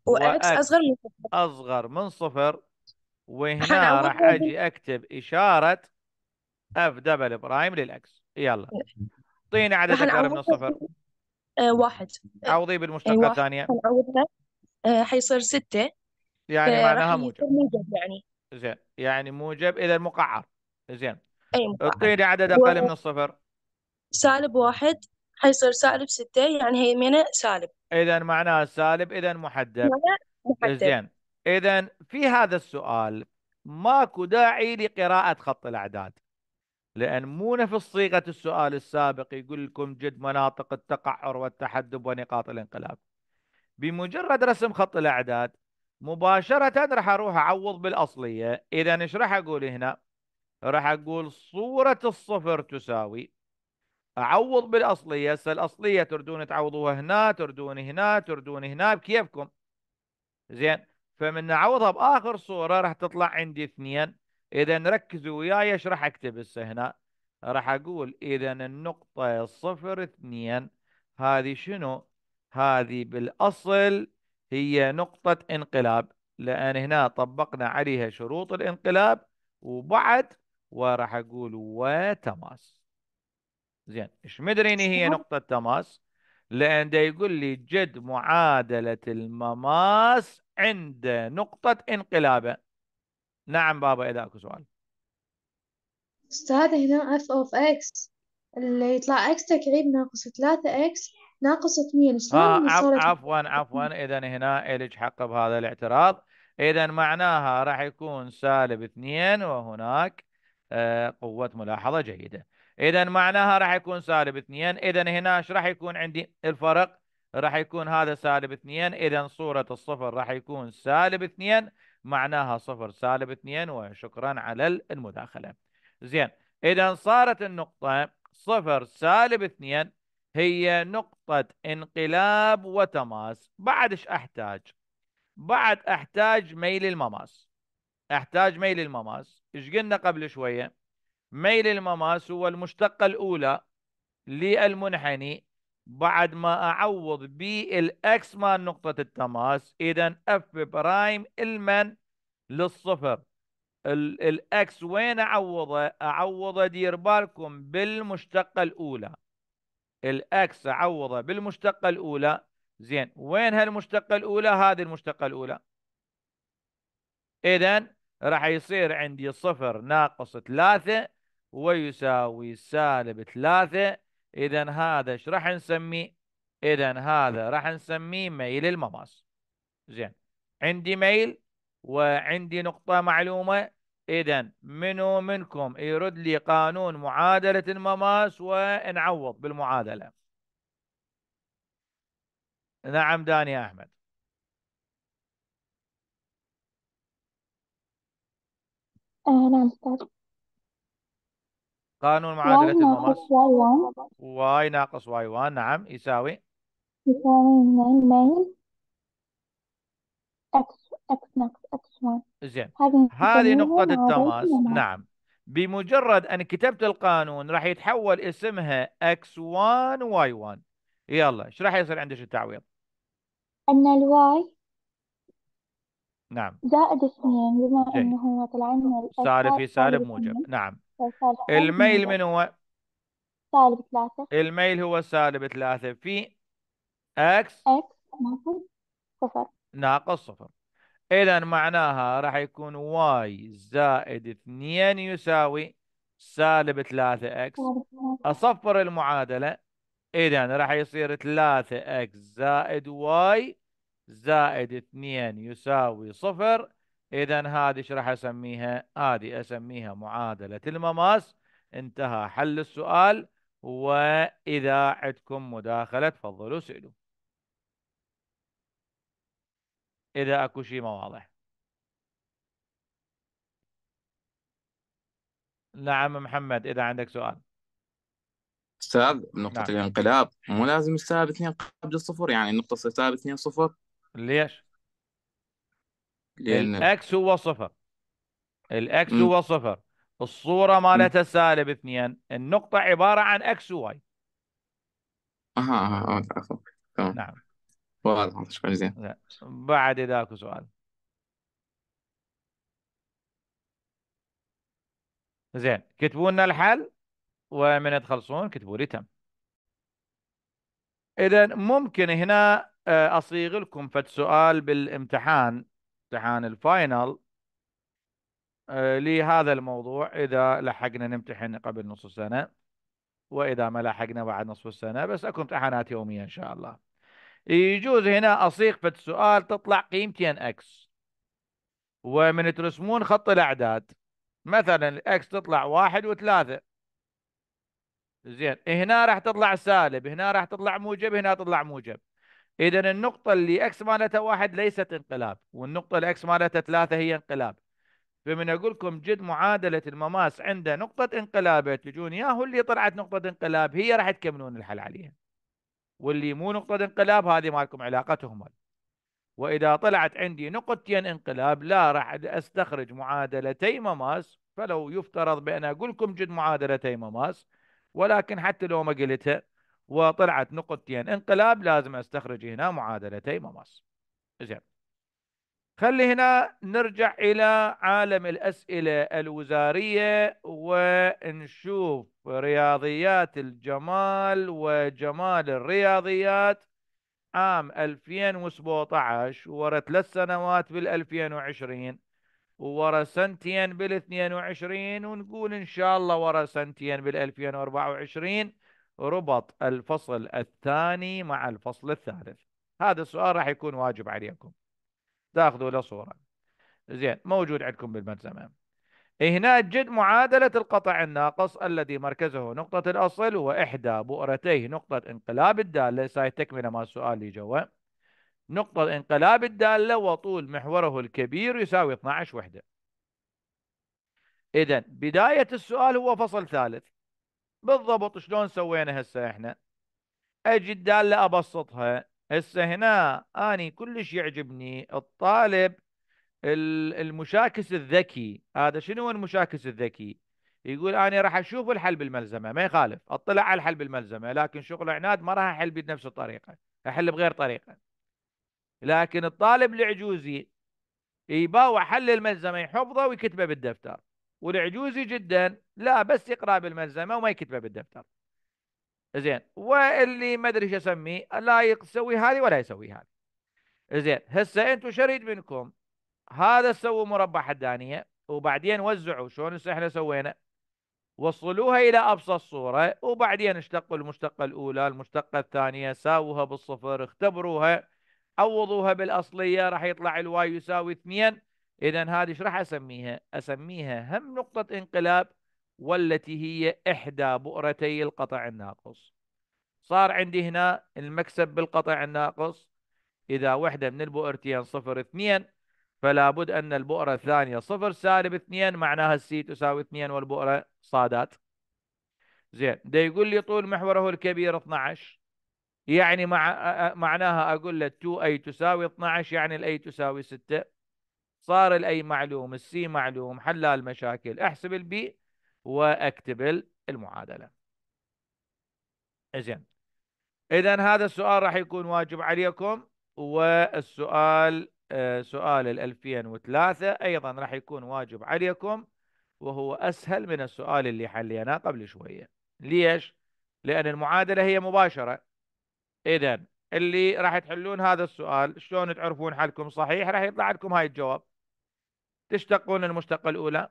وإكس أصغر من صفر أصغر من صفر وهنا راح أجي أكتب إشارة اف دبل برايم للاكس يلا اعطيني عدد الضرب من الصفر آه، واحد آه، عوضي بالمشتقه أيوة. الثانية هنعوضها آه، حيصير ستة يعني معناها موجب موجب يعني زين يعني موجب إذا مقعر زين اعطيني عدد أقل و... من الصفر سالب واحد حيصير سالب ستة يعني هي منها سالب إذا معناها سالب إذا محدب محدب زين إذا في هذا السؤال ماكو داعي لقراءة خط الأعداد لأن مو نفس صيغة السؤال السابق يقول لكم جد مناطق التقعر والتحدب ونقاط الانقلاب بمجرد رسم خط الأعداد مباشرة راح أروح أعوض بالأصلية إذا إيش راح أقول هنا راح أقول صورة الصفر تساوي أعوض بالأصلية هسه الأصلية تردون تعوضوها هنا تردون هنا تردون هنا بكيفكم زين فمن نعوضها بآخر صورة راح تطلع عندي اثنين اذا ركزوا وياي ايش راح اكتب هسه هنا راح اقول اذا النقطه صفر اثنين هذه شنو هذه بالاصل هي نقطه انقلاب لان هنا طبقنا عليها شروط الانقلاب وبعد وراح اقول وتماس زين ايش مدريني هي نقطه تماس لان ده يقول لي جد معادله المماس عند نقطه انقلابه نعم بابا إذا أكو سؤال أستاذ هنا اف اوف اكس اللي يطلع اكس تكعيب ناقص 3 اكس ناقص 2 شلون آه عفوا عفوا إذا هنا إلك حق بهذا الاعتراض إذا معناها راح يكون سالب 2 وهناك آه، قوة ملاحظة جيدة إذا معناها راح يكون سالب 2 إذا هنا ايش راح يكون عندي الفرق راح يكون هذا سالب 2 إذا صورة الصفر راح يكون سالب 2 معناها صفر سالب اثنين وشكرا على المداخلة زين إذا صارت النقطة صفر سالب اثنين هي نقطة انقلاب وتماس بعد ايش أحتاج بعد أحتاج ميل المماس أحتاج ميل المماس إيش قلنا قبل شوية ميل المماس هو المشتقة الأولى للمنحني بعد ما أعوض بي الأكس مال نقطة التماس إذا اف برايم المن للصفر الأكس وين أعوضه؟ أعوضه دير بالكم بالمشتقة الأولى الأكس أعوضه بالمشتقة الأولى زين وين هالمشتقة الأولى؟ هذه المشتقة الأولى إذا راح يصير عندي صفر ناقص ثلاثة ويساوي سالب ثلاثة إذا هذا إيش راح نسميه؟ إذا هذا راح نسميه ميل المماس. زين عندي ميل وعندي نقطة معلومة إذا منو منكم يرد لي قانون معادلة المماس ونعوض بالمعادلة؟ نعم داني أحمد آه نعم أستاذ طيب. قانون معادلة المماس واي ناقص واي 1 نعم يساوي يساوي ميل اكس اكس ناقص اكس 1 زين هذه نقطة التماس نعم بمجرد ان كتبت القانون راح يتحول اسمها اكس 1 واي 1 يلا ايش راح يصير عندك التعويض؟ ان الواي نعم زائد اثنين بما انه هو طلع لنا سالب في سالب موجب نعم الميل من هو؟ سالب ثلاثة الميل هو سالب ثلاثة في اكس اكس ناقص صفر ناقص صفر إذا معناها راح يكون واي زائد اثنين يساوي سالب ثلاثة اكس أصفر المعادلة إذا راح يصير ثلاثة اكس زائد واي زائد اثنين يساوي صفر إذا هذه ايش راح أسميها؟ هذه أسميها معادلة المماس انتهى حل السؤال وإذا عندكم مداخلة تفضلوا اسالوا إذا أكو شيء ما واضح نعم محمد إذا عندك سؤال استاذ نقطة نعم. الانقلاب مو لازم استاذ 2 قبل الصفر يعني النقطة استاذ 2 صفر ليش؟ لأن... الأكس هو صفر الأكس م. هو صفر الصورة مالتها سالب اثنين النقطة عبارة عن أكس وواي أها أها تمام نعم واضح شكرا جزيلا بعد إذا أكو سؤال زين كتبوا لنا الحل ومن تخلصون كتبوا لي تم اذا ممكن هنا آه، اصيغ لكم فد سؤال بالامتحان امتحان الفاينل آه، لهذا الموضوع إذا لحقنا نمتحن قبل نص السنة وإذا ما لحقنا بعد نصف السنة بس أكو امتحانات يومية إن شاء الله يجوز هنا أصيغ في السؤال تطلع قيمتين أكس ومن ترسمون خط الأعداد مثلا الأكس تطلع واحد وثلاثة زين هنا راح تطلع سالب هنا راح تطلع موجب هنا تطلع موجب اذا النقطه اللي اكس مالتها واحد ليست انقلاب والنقطه اللي اكس مالتها ثلاثه هي انقلاب فمن اقول لكم جد معادله المماس عنده نقطه انقلاب تجون يا هو اللي طلعت نقطه انقلاب هي راح تكملون الحل عليها واللي مو نقطه انقلاب هذه مالكم علاقتهم مال. واذا طلعت عندي نقطتين انقلاب لا راح استخرج معادلتي مماس فلو يفترض بان اقول لكم جد معادلتي مماس ولكن حتى لو ما قلتها وطلعت نقطتين انقلاب لازم استخرج هنا معادلتي مماس زين خلي هنا نرجع إلى عالم الأسئلة الوزارية ونشوف رياضيات الجمال وجمال الرياضيات عام 2017 ورا ثلاث سنوات بال 2020 ورا سنتين بال 22 ونقول إن شاء الله ورا سنتين بال 2024 ربط الفصل الثاني مع الفصل الثالث هذا السؤال راح يكون واجب عليكم تاخذوا له صورة زين موجود عندكم بالملزمة هنا جد معادلة القطع الناقص الذي مركزه نقطة الأصل وإحدى بؤرتيه نقطة انقلاب الدالة سايت تكملة مال السؤال اللي جوا نقطة انقلاب الدالة وطول محوره الكبير يساوي 12 وحدة إذا بداية السؤال هو فصل ثالث بالضبط شلون سوينا هسه احنا اجي الداله ابسطها هسه هنا اني كلش يعجبني الطالب المشاكس الذكي هذا شنو المشاكس الذكي يقول انا راح اشوف الحل بالملزمه ما يخالف اطلع على الحل بالملزمه لكن شغل عناد ما راح احل بنفس الطريقه احل بغير طريقه لكن الطالب العجوزي يباوع حل الملزمه يحفظه ويكتبه بالدفتر والعجوزي جدا لا بس يقرا بالملزمه وما يكتبها بالدفتر زين واللي ما ادري ايش اسميه لا يسوي هذه ولا يسوي هذه زين هسه انتم شريد منكم هذا سووا مربع حدانيه وبعدين وزعوا شلون احنا سوينا وصلوها الى ابسط صوره وبعدين اشتقوا المشتقه الاولى المشتقه الثانيه ساووها بالصفر اختبروها عوضوها بالاصليه راح يطلع الواي يساوي 2 إذا هذه ايش راح أسميها؟ أسميها هم نقطة انقلاب والتي هي إحدى بؤرتي القطع الناقص صار عندي هنا المكسب بالقطع الناقص إذا وحدة من البؤرتين صفر اثنين فلا بد أن البؤرة الثانية صفر سالب اثنين معناها السي تساوي اثنين والبؤرة صادات زين ده يقول لي طول محوره الكبير 12 يعني مع معناها أقول له 2 أي تساوي 12 يعني الأي تساوي 6 صار الاي معلوم السي معلوم حلال مشاكل احسب البي واكتب المعادله زين اذا هذا السؤال راح يكون واجب عليكم والسؤال آه، سؤال ال 2003 ايضا راح يكون واجب عليكم وهو اسهل من السؤال اللي حليناه قبل شويه ليش لان المعادله هي مباشره اذا اللي راح تحلون هذا السؤال شلون تعرفون حلكم صحيح راح يطلع لكم هاي الجواب تشتقون المشتقة الأولى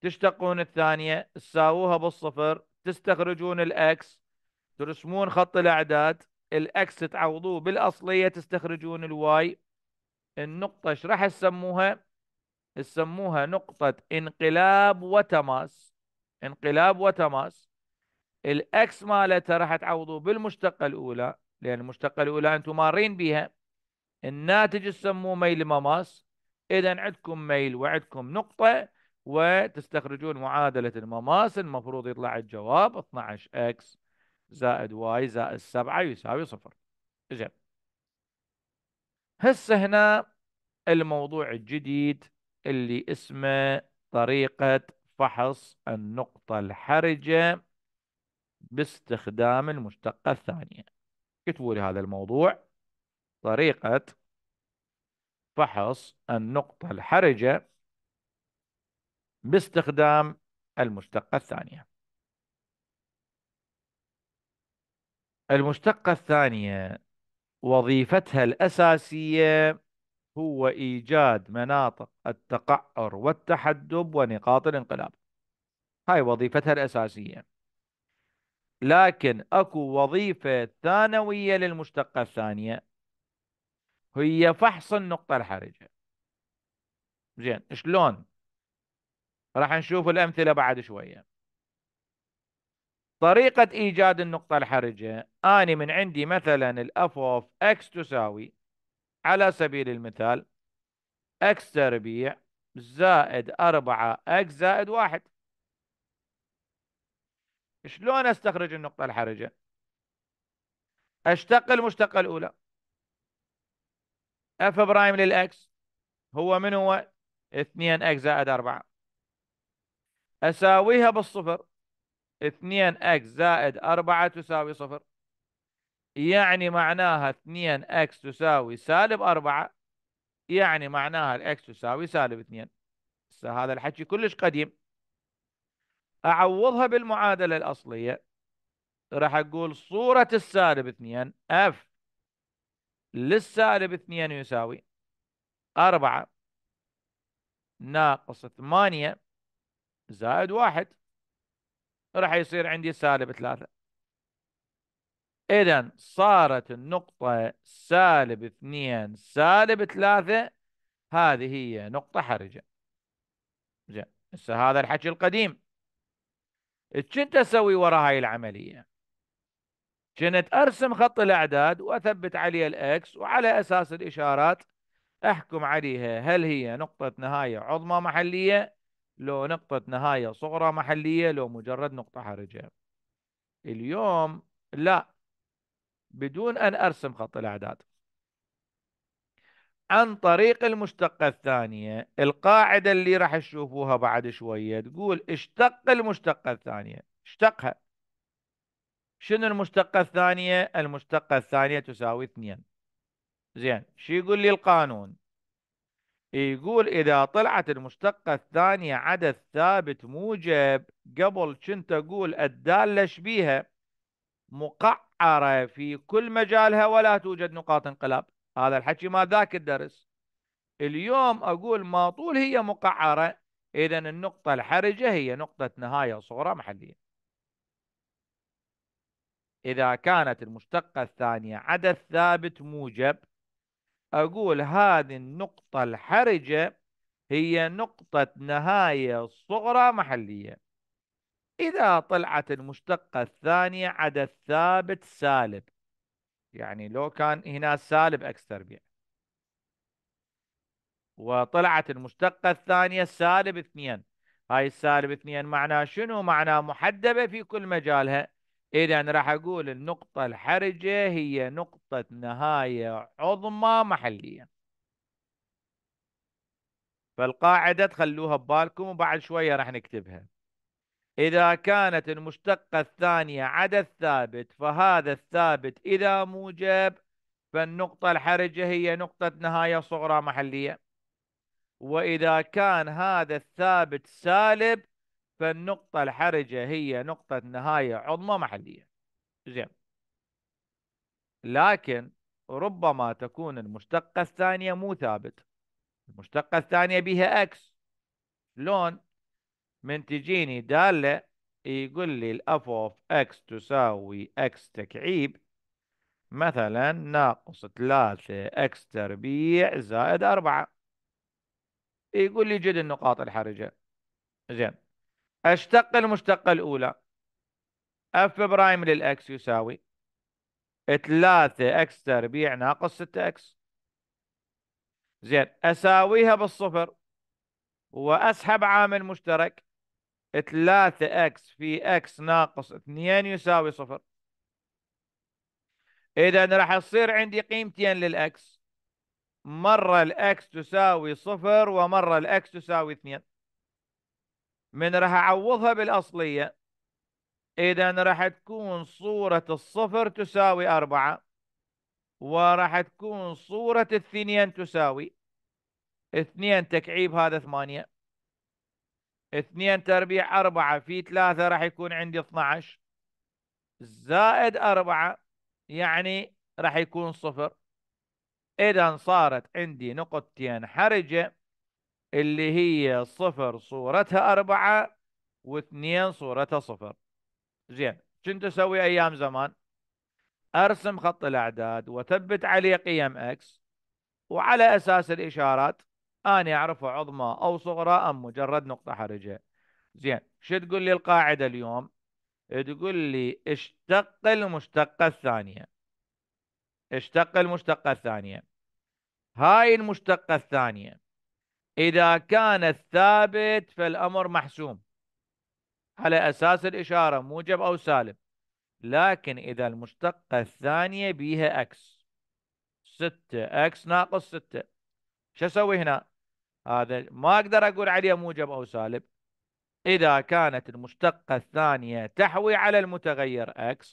تشتقون الثانية تساووها بالصفر تستخرجون الأكس ترسمون خط الأعداد الأكس تعوضوه بالأصلية تستخرجون الواي النقطة ايش راح تسموها؟ تسموها نقطة انقلاب وتماس انقلاب وتماس الأكس مالتها راح تعوضوه بالمشتقة الأولى لأن المشتقة الأولى أنتم مارين بيها الناتج تسموه ميل مماس إذا عندكم ميل وعندكم نقطة وتستخرجون معادلة المماس المفروض يطلع الجواب 12x زائد y زائد 7 يساوي صفر زين هسه هنا الموضوع الجديد اللي اسمه طريقة فحص النقطة الحرجة باستخدام المشتقة الثانية كتبوا لي هذا الموضوع طريقة فحص النقطة الحرجة باستخدام المشتقة الثانية المشتقة الثانية وظيفتها الأساسية هو إيجاد مناطق التقعر والتحدب ونقاط الانقلاب هاي وظيفتها الأساسية لكن أكو وظيفة ثانوية للمشتقة الثانية هي فحص النقطة الحرجة زين شلون راح نشوف الأمثلة بعد شوية طريقة إيجاد النقطة الحرجة أنا من عندي مثلا الأف أوف إكس تساوي على سبيل المثال إكس تربيع زائد أربعة إكس زائد واحد شلون أستخرج النقطة الحرجة؟ أشتق المشتقة الأولى اف برايم للاكس هو من هو 2 اكس زائد 4 اساويها بالصفر 2 اكس زائد 4 تساوي صفر يعني معناها 2 اكس تساوي سالب 4 يعني معناها الاكس تساوي سالب 2 هسه هذا الحكي كلش قديم اعوضها بالمعادله الاصليه راح اقول صوره السالب 2 اف للسالب اثنين يساوي أربعة ناقص ثمانية زائد واحد راح يصير عندي سالب ثلاثة إذا صارت النقطة سالب اثنين سالب ثلاثة هذه هي نقطة حرجة زين هسه هذا الحكي القديم كنت أسوي ورا هاي العملية كنت ارسم خط الاعداد واثبت عليه الاكس وعلى اساس الاشارات احكم عليها هل هي نقطة نهاية عظمى محلية لو نقطة نهاية صغرى محلية لو مجرد نقطة حرجة اليوم لا بدون ان ارسم خط الاعداد عن طريق المشتقة الثانية القاعدة اللي راح تشوفوها بعد شوية تقول اشتق المشتقة الثانية اشتقها شنو المشتقة الثانية المشتقة الثانية تساوي اثنين زين شو يقول لي القانون يقول إذا طلعت المشتقة الثانية عدد ثابت موجب قبل كنت أقول الدالة شبيهة مقعرة في كل مجالها ولا توجد نقاط انقلاب هذا الحكي ما ذاك الدرس اليوم أقول ما طول هي مقعرة إذا النقطة الحرجة هي نقطة نهاية صغرى محلية إذا كانت المشتقة الثانية عدد ثابت موجب أقول هذه النقطة الحرجة هي نقطة نهاية صغرى محلية إذا طلعت المشتقة الثانية عدد ثابت سالب يعني لو كان هنا سالب اكس تربيع وطلعت المشتقة الثانية سالب اثنين هاي السالب اثنين معناه شنو؟ معناه محدبة في كل مجالها إذا راح أقول النقطة الحرجة هي نقطة نهاية عظمى محليا فالقاعدة تخلوها ببالكم وبعد شوية راح نكتبها إذا كانت المشتقة الثانية عدد ثابت فهذا الثابت إذا موجب فالنقطة الحرجة هي نقطة نهاية صغرى محلية وإذا كان هذا الثابت سالب فالنقطة الحرجة هي نقطة نهاية عظمى محلية زين لكن ربما تكون المشتقة الثانية مو ثابت المشتقة الثانية بها أكس لون من تجيني دالة يقول لي الاف اوف اكس تساوي اكس تكعيب مثلا ناقص ثلاثة اكس تربيع زائد أربعة يقول لي جد النقاط الحرجة زين اشتق المشتقة الأولى اف برايم للإكس يساوي 3 اكس تربيع ناقص 6 اكس زين اساويها بالصفر واسحب عامل مشترك 3 اكس في اكس ناقص 2 يساوي صفر اذا راح يصير عندي قيمتين للاكس مره الاكس تساوي صفر ومره الاكس تساوي 2 من راح اعوضها بالاصليه اذا راح تكون صوره الصفر تساوي أربعة وراح تكون صوره الثنين تساوي اثنين تكعيب هذا ثمانية اثنين تربيع أربعة في ثلاثة راح يكون عندي 12 زائد أربعة يعني راح يكون صفر إذا صارت عندي نقطتين حرجة اللي هي صفر صورتها أربعة واثنين صورتها صفر زين كنت أسوي أيام زمان أرسم خط الأعداد وثبت عليه قيم X وعلى أساس الإشارات أنا أعرف عظمى أو صغرى أم مجرد نقطة حرجة زين شو تقول لي القاعدة اليوم تقول لي اشتق المشتقة الثانية اشتق المشتقة الثانية هاي المشتقة الثانية إذا كان الثابت فالأمر محسوم على أساس الإشارة موجب أو سالب لكن إذا المشتقة الثانية بيها X ستة X ناقص ستة شو أسوي هنا هذا ما أقدر أقول عليه موجب أو سالب إذا كانت المشتقة الثانية تحوي على المتغير X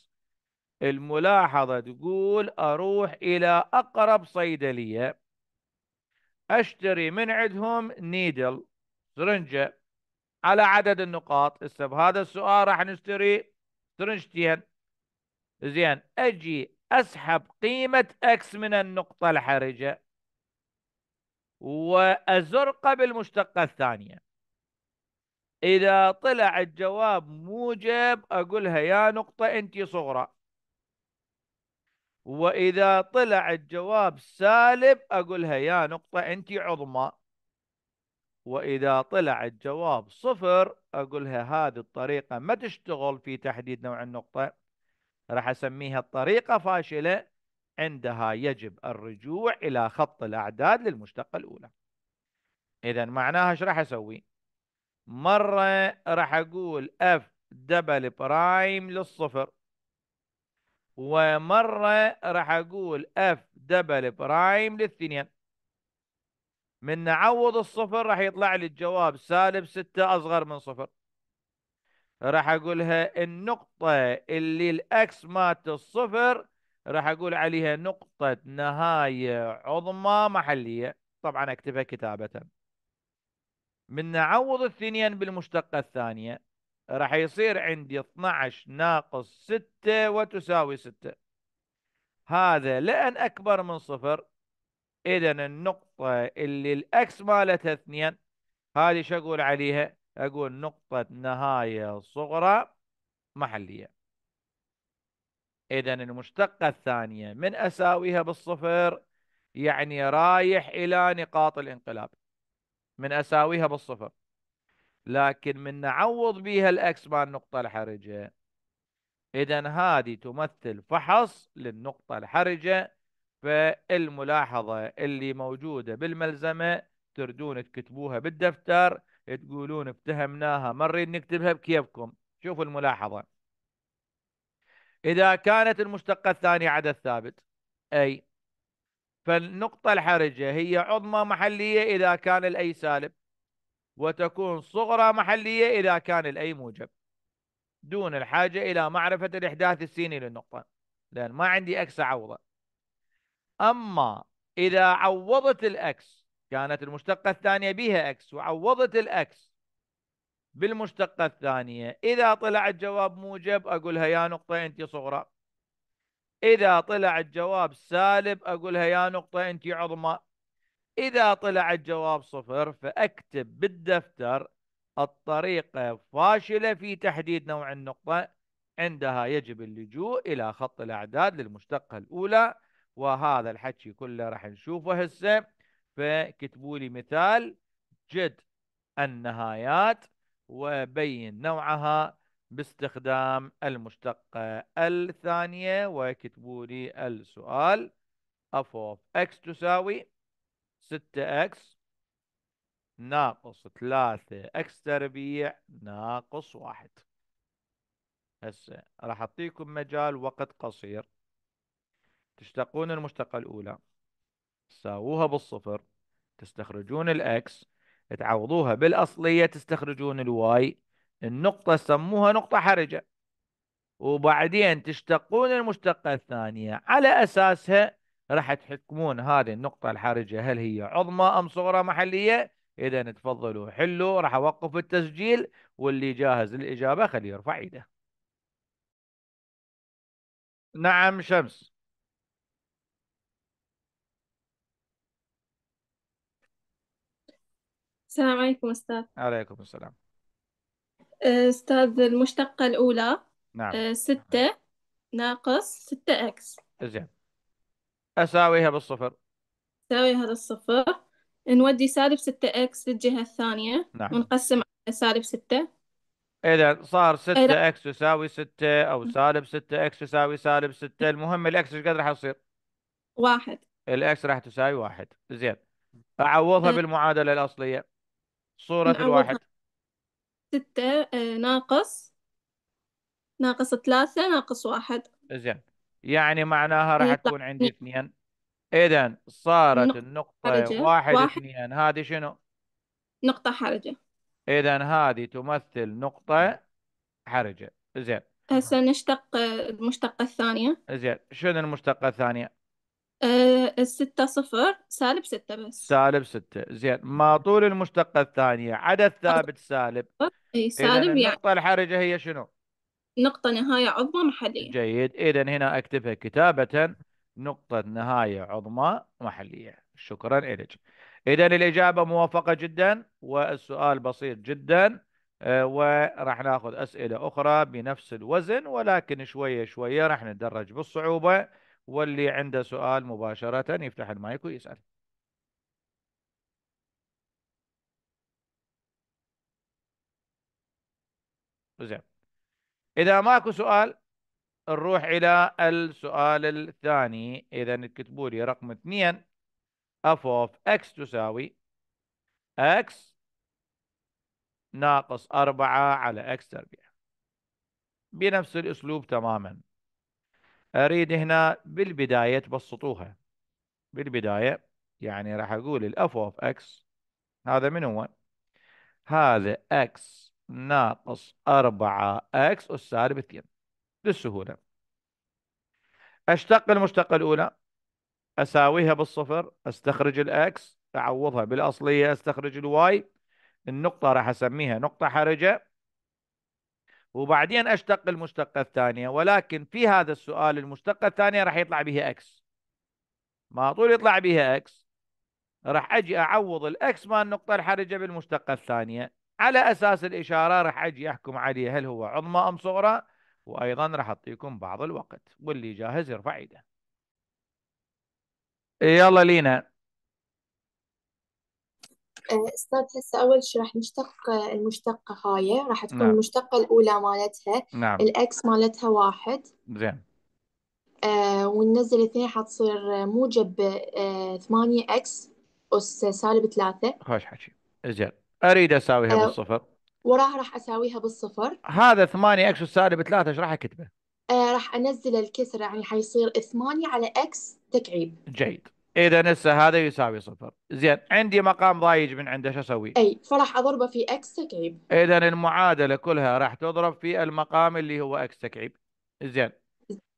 الملاحظة تقول أروح إلى أقرب صيدلية اشتري من عندهم نيدل سرنجه على عدد النقاط هسه بهذا السؤال راح نشتري سرنجتين زين اجي اسحب قيمه اكس من النقطه الحرجه وازرقه بالمشتقه الثانيه اذا طلع الجواب موجب اقولها يا نقطه انت صغرى واذا طلع الجواب سالب اقولها يا نقطه انت عظمى واذا طلع الجواب صفر اقولها هذه الطريقه ما تشتغل في تحديد نوع النقطه راح اسميها الطريقه فاشله عندها يجب الرجوع الى خط الاعداد للمشتقه الاولى اذا معناها ايش راح اسوي مره راح اقول اف دبل برايم للصفر ومرة راح أقول F دبل برايم للثنين من نعوض الصفر راح يطلع لي الجواب سالب ستة أصغر من صفر راح أقولها النقطة اللي الأكس مات الصفر راح أقول عليها نقطة نهاية عظمى محلية طبعا أكتبها كتابة من نعوض الثنين بالمشتقة الثانية راح يصير عندي 12 ناقص 6 وتساوي 6 هذا لأن أكبر من صفر إذا النقطة اللي الأكس مالتها اثنين هذه شو أقول عليها؟ أقول نقطة نهاية صغرى محلية إذا المشتقة الثانية من أساويها بالصفر يعني رايح إلى نقاط الانقلاب من أساويها بالصفر لكن من نعوض بها الاكس مع النقطة الحرجة اذا هذه تمثل فحص للنقطة الحرجة فالملاحظة اللي موجودة بالملزمة تردون تكتبوها بالدفتر تقولون افتهمناها نريد نكتبها بكيفكم شوفوا الملاحظة إذا كانت المشتقة الثانية عدد ثابت أي فالنقطة الحرجة هي عظمى محلية إذا كان الأي سالب وتكون صغرى محلية إذا كان الأي موجب دون الحاجة إلى معرفة الإحداث السيني للنقطة لأن ما عندي أكس أعوضه أما إذا عوضت الأكس كانت المشتقة الثانية بها أكس وعوضت الأكس بالمشتقة الثانية إذا طلع الجواب موجب أقولها يا نقطة أنت صغرى إذا طلع الجواب سالب أقولها يا نقطة أنت عظمى إذا طلع الجواب صفر فأكتب بالدفتر الطريقة فاشلة في تحديد نوع النقطة عندها يجب اللجوء إلى خط الأعداد للمشتقة الأولى وهذا الحكي كله راح نشوفه هسه فكتبوا لي مثال جد النهايات وبين نوعها باستخدام المشتقة الثانية وكتبوا لي السؤال f of x تساوي ستة اكس ناقص ثلاثة اكس تربيع ناقص واحد هسه راح اعطيكم مجال وقت قصير تشتقون المشتقة الأولى تساووها بالصفر تستخرجون الأكس تعوضوها بالأصلية تستخرجون الواي النقطة سموها نقطة حرجة وبعدين تشتقون المشتقة الثانية على أساسها راح تحكمون هذه النقطة الحرجة هل هي عظمى أم صغرى محلية إذا تفضلوا حلوا راح أوقف التسجيل واللي جاهز للإجابة خليه يرفع إيده نعم شمس السلام عليكم أستاذ عليكم السلام أستاذ المشتقة الأولى نعم آه، ستة ناقص ستة إكس زين أساويها بالصفر نساوي هذا الصفر نودي سالب 6 إكس للجهة الثانية نعم ونقسم على سالب 6 إذا صار 6x يساوي 6 أو سالب 6x يساوي سالب 6 المهم الإكس إيش قد راح يصير؟ واحد الإكس راح تساوي واحد زين أعوضها أه. بالمعادلة الأصلية صورة الواحد 6 آه، ناقص ناقص 3 ناقص واحد زين يعني معناها راح إيه، طيب. تكون عندي اثنين إذا صارت نقطة النقطة حرجة واحد واحد اثنين هذه شنو؟ نقطة حرجة إذا هذه تمثل نقطة حرجة زين هسه نشتق المشتقة الثانية زين شنو المشتقة الثانية؟ آه، الستة صفر سالب ستة بس سالب ستة زين ما طول المشتقة الثانية عدد ثابت سالب إي إذا سالب يعني النقطة الحرجة هي شنو؟ نقطة نهاية عظمى محلية جيد إذا هنا أكتبها كتابة نقطة نهاية عظمى محلية شكرا إلك إذا الإجابة موافقة جدا والسؤال بسيط جدا آه، وراح ناخذ أسئلة أخرى بنفس الوزن ولكن شوية شوية راح نتدرج بالصعوبة واللي عنده سؤال مباشرة يفتح المايك ويسأل زين إذا ماكو سؤال نروح إلى السؤال الثاني إذا اكتبوا لي رقم اثنين اف اوف اكس تساوي اكس ناقص أربعة على اكس تربيع بنفس الأسلوب تماما أريد هنا بالبداية تبسطوها بالبداية يعني راح أقول الاف اوف اكس هذا من هو؟ هذا اكس ناقص 4 اكس أس سالب 2 بالسهولة أشتق المشتقة الأولى أساويها بالصفر أستخرج الأكس أعوضها بالأصلية أستخرج الواي النقطة راح أسميها نقطة حرجة وبعدين أشتق المشتقة الثانية ولكن في هذا السؤال المشتقة الثانية راح يطلع بها أكس ما طول يطلع بها أكس راح أجي أعوض الأكس مال النقطة الحرجة بالمشتقة الثانية على اساس الاشاره راح اجي احكم عليه هل هو عظمى ام صغرى وايضا راح اعطيكم بعض الوقت واللي جاهز يرفع ايده يلا لينا أه، استاذ هسه اول شيء راح نشتق آه، المشتقه هاي راح تكون نعم. المشتقه الاولى مالتها نعم الاكس مالتها واحد زين آه وننزل اثنين حتصير موجب آه ثمانية اكس اس سالب ثلاثة خوش حكي زين اريد اساويها أه بالصفر وراها راح اساويها بالصفر هذا 8 اكس سالب 3 ايش راح اكتبه؟ آه راح انزل الكسر يعني حيصير 8 على اكس تكعيب جيد اذا هسه هذا يساوي صفر زين عندي مقام ضايج من عنده شو اسوي اي فراح اضربه في اكس تكعيب اذا المعادله كلها راح تضرب في المقام اللي هو اكس تكعيب زين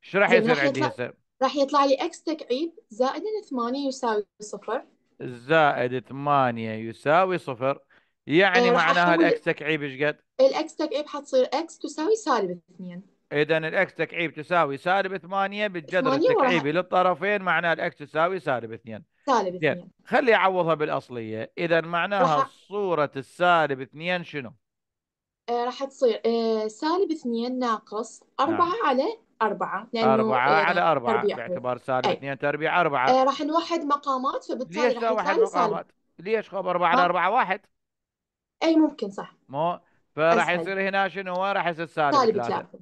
ايش راح يصير عندي هسه راح يطلع لي اكس تكعيب زائد 8 يساوي صفر زائد 8 يساوي صفر يعني إيه، معناها الاكس تكعيب ايش قد؟ الاكس تكعيب حتصير اكس تساوي سالب 2 اذا الاكس تكعيب تساوي سالب 8 بالجذر التكعيبي للطرفين معناه الاكس تساوي سالب 2 سالب 2 خلي اعوضها بالاصليه اذا معناها صوره السالب 2 شنو؟ إيه، راح تصير إيه، سالب 2 ناقص 4 نعم. على 4 لانه 4 آه على 4 باعتبار سالب 2 تربيع 4 راح نوحد مقامات فبالتالي ليش راح نوحد مقامات؟ سالب. ليش خب 4 على 4 1 اي ممكن صح مو فراح يصير هنا شنو هو راح يصير سالب سالب ثلاثة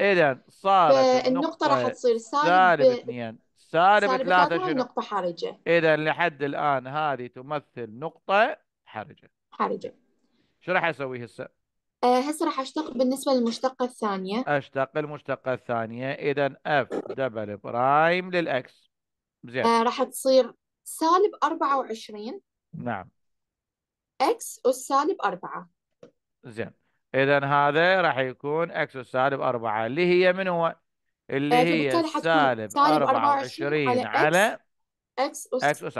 اذا صارت النقطة راح تصير سالب سالب اثنين سالب ثلاثة شنو؟ نقطة حرجة اذا لحد الان هذه تمثل نقطة حرجة حرجة شو راح اسوي هسه؟ أه، هسه راح اشتق بالنسبة للمشتقة الثانية اشتق المشتقة الثانية اذا اف دبل برايم للاكس زين آه راح تصير سالب 24 نعم x أس سالب 4 زين إذا هذا راح يكون x أس سالب 4 اللي هي من هو؟ اللي هي سالب 24 على x أس أس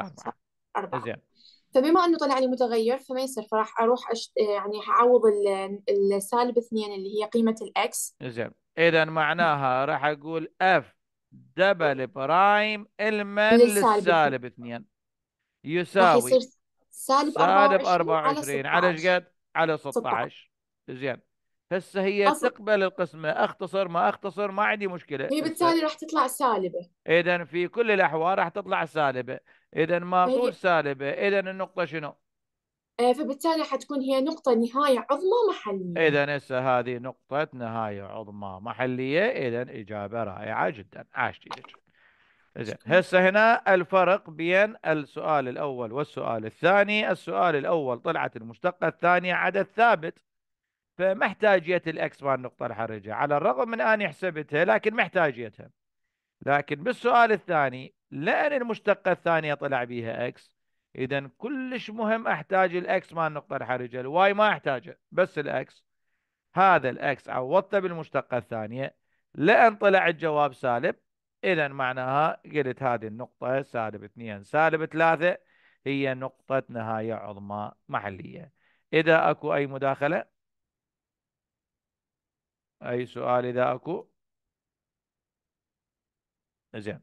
4 زين فبما انه طلع لي متغير فما يصير فراح اروح أشت... يعني اعوض السالب 2 اللي هي قيمه الاكس زين اذا معناها راح اقول اف دبل برايم المن للسالب 2 يساوي سالب 24, 24 على ايش على قد على 16, 16. زين هسه هي أصل... تقبل القسمه اختصر ما اختصر ما عندي مشكله هي بالتالي راح تطلع سالبه اذا في كل الاحوال راح تطلع سالبه اذا ما طول هي... سالبه اذا النقطه شنو؟ آه، فبالتالي حتكون هي نقطة نهاية عظمى محلية. إذا هسه هذه نقطة نهاية عظمى محلية، إذا إجابة رائعة جدا، عاش زين هسه هنا الفرق بين السؤال الاول والسؤال الثاني، السؤال الاول طلعت المشتقه الثانيه عدد ثابت فمحتاجيه الاكس مال النقطه الحرجه، على الرغم من اني حسبتها لكن محتاجيتها. لكن بالسؤال الثاني لان المشتقه الثانيه طلع بيها اكس اذا كلش مهم احتاج الاكس مال النقطه الحرجه، الواي ما احتاجه بس الاكس. هذا الاكس عوضته بالمشتقه الثانيه لان طلع الجواب سالب إذا معناها قلت هذه النقطة سالب اثنين سالب ثلاثة هي نقطة نهاية عظمى محلية إذا أكو أي مداخلة أي سؤال إذا أكو زين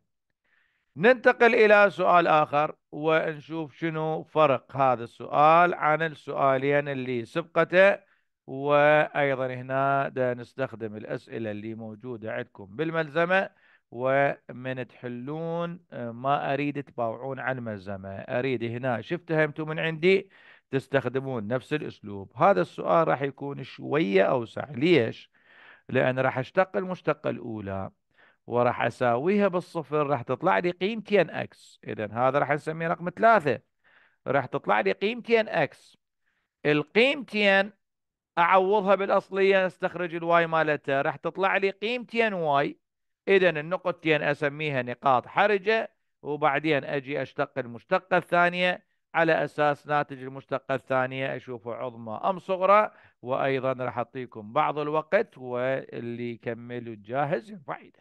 ننتقل إلى سؤال آخر ونشوف شنو فرق هذا السؤال عن السؤالين اللي سبقته وأيضا هنا نستخدم الأسئلة اللي موجودة عندكم بالملزمة ومن تحلون آه، ما اريد تباوعون عن مزمه اريد هنا شفتها انتم من عندي تستخدمون نفس الاسلوب هذا السؤال راح يكون شويه اوسع ليش لان راح اشتق المشتقه الاولى وراح اساويها بالصفر راح تطلع لي قيمتين اكس اذا هذا راح نسميه رقم ثلاثة راح تطلع لي قيمتين اكس القيمتين اعوضها بالاصليه استخرج الواي مالتها راح تطلع لي قيمتين واي إذا النقطتين أسميها نقاط حرجة وبعدين أجي أشتق المشتقة الثانية على أساس ناتج المشتقة الثانية أشوفه عظمى أم صغرى وأيضا راح أعطيكم بعض الوقت واللي يكمل وجاهز ايده.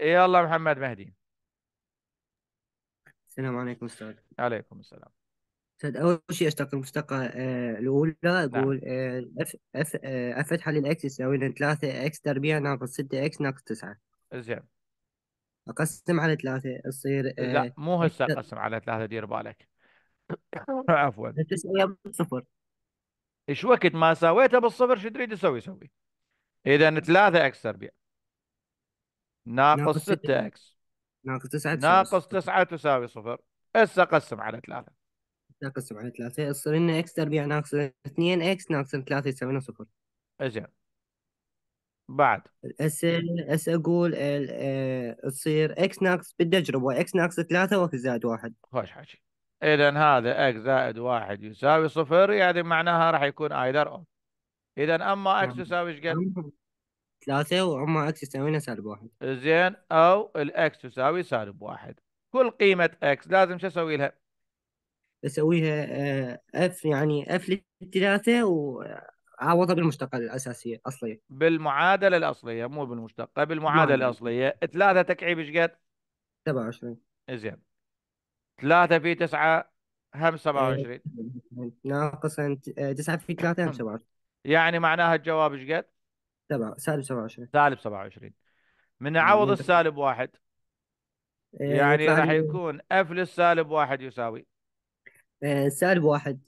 يلا محمد مهدي السلام عليكم أستاذ عليكم السلام اول شيء اشتق المشتقة آه، الاولى نعم. اقول آه اف اف آه افتح للاكس يساوي لنا 3 اكس تربيع ناقص 6 اكس ناقص 9 زين اقسم على 3 تصير آه، لا مو هسه اقسم على 3 دير بالك عفوا تسويها بالصفر ايش وقت ما سويتها بالصفر شو تريد تسوي سوي اذا 3 اكس تربيع ناقص 6 اكس ناقص 9 ناقص 9 تساوي صفر هسه قسم على 3 ناقص على 3 يصير لنا اكس تربيع ناقص 2 اكس ناقص 3 يساوي لنا صفر اجل بعد اس اس اقول آه، تصير اكس ناقص بدي اجربه اكس ناقص 3 واكس زائد 1 خوش حكي اذا هذا اكس زائد 1 يساوي صفر يعني معناها راح يكون ايدر او اذا اما اكس نعم. يساوي ايش قد؟ 3 واما اكس يساوي لنا سالب 1 زين او الاكس تساوي سالب 1 كل قيمه اكس لازم شو اسوي لها؟ اسويها آه، اف يعني اف للثلاثه وعوضها بالمشتقه الاساسيه الاصليه بالمعادله الاصليه مو بالمشتقه بالمعادله نعم. الاصليه ثلاثه تكعيب ايش قد؟ 27 زين ثلاثه في تسعه هم 27 آه، ناقص آه، تسعه في ثلاثه هم 27 يعني معناها الجواب ايش قد؟ سالب 27 سالب 27 من يعني نعوض السالب واحد يعني راح يكون اف للسالب واحد يساوي آه، سالب واحد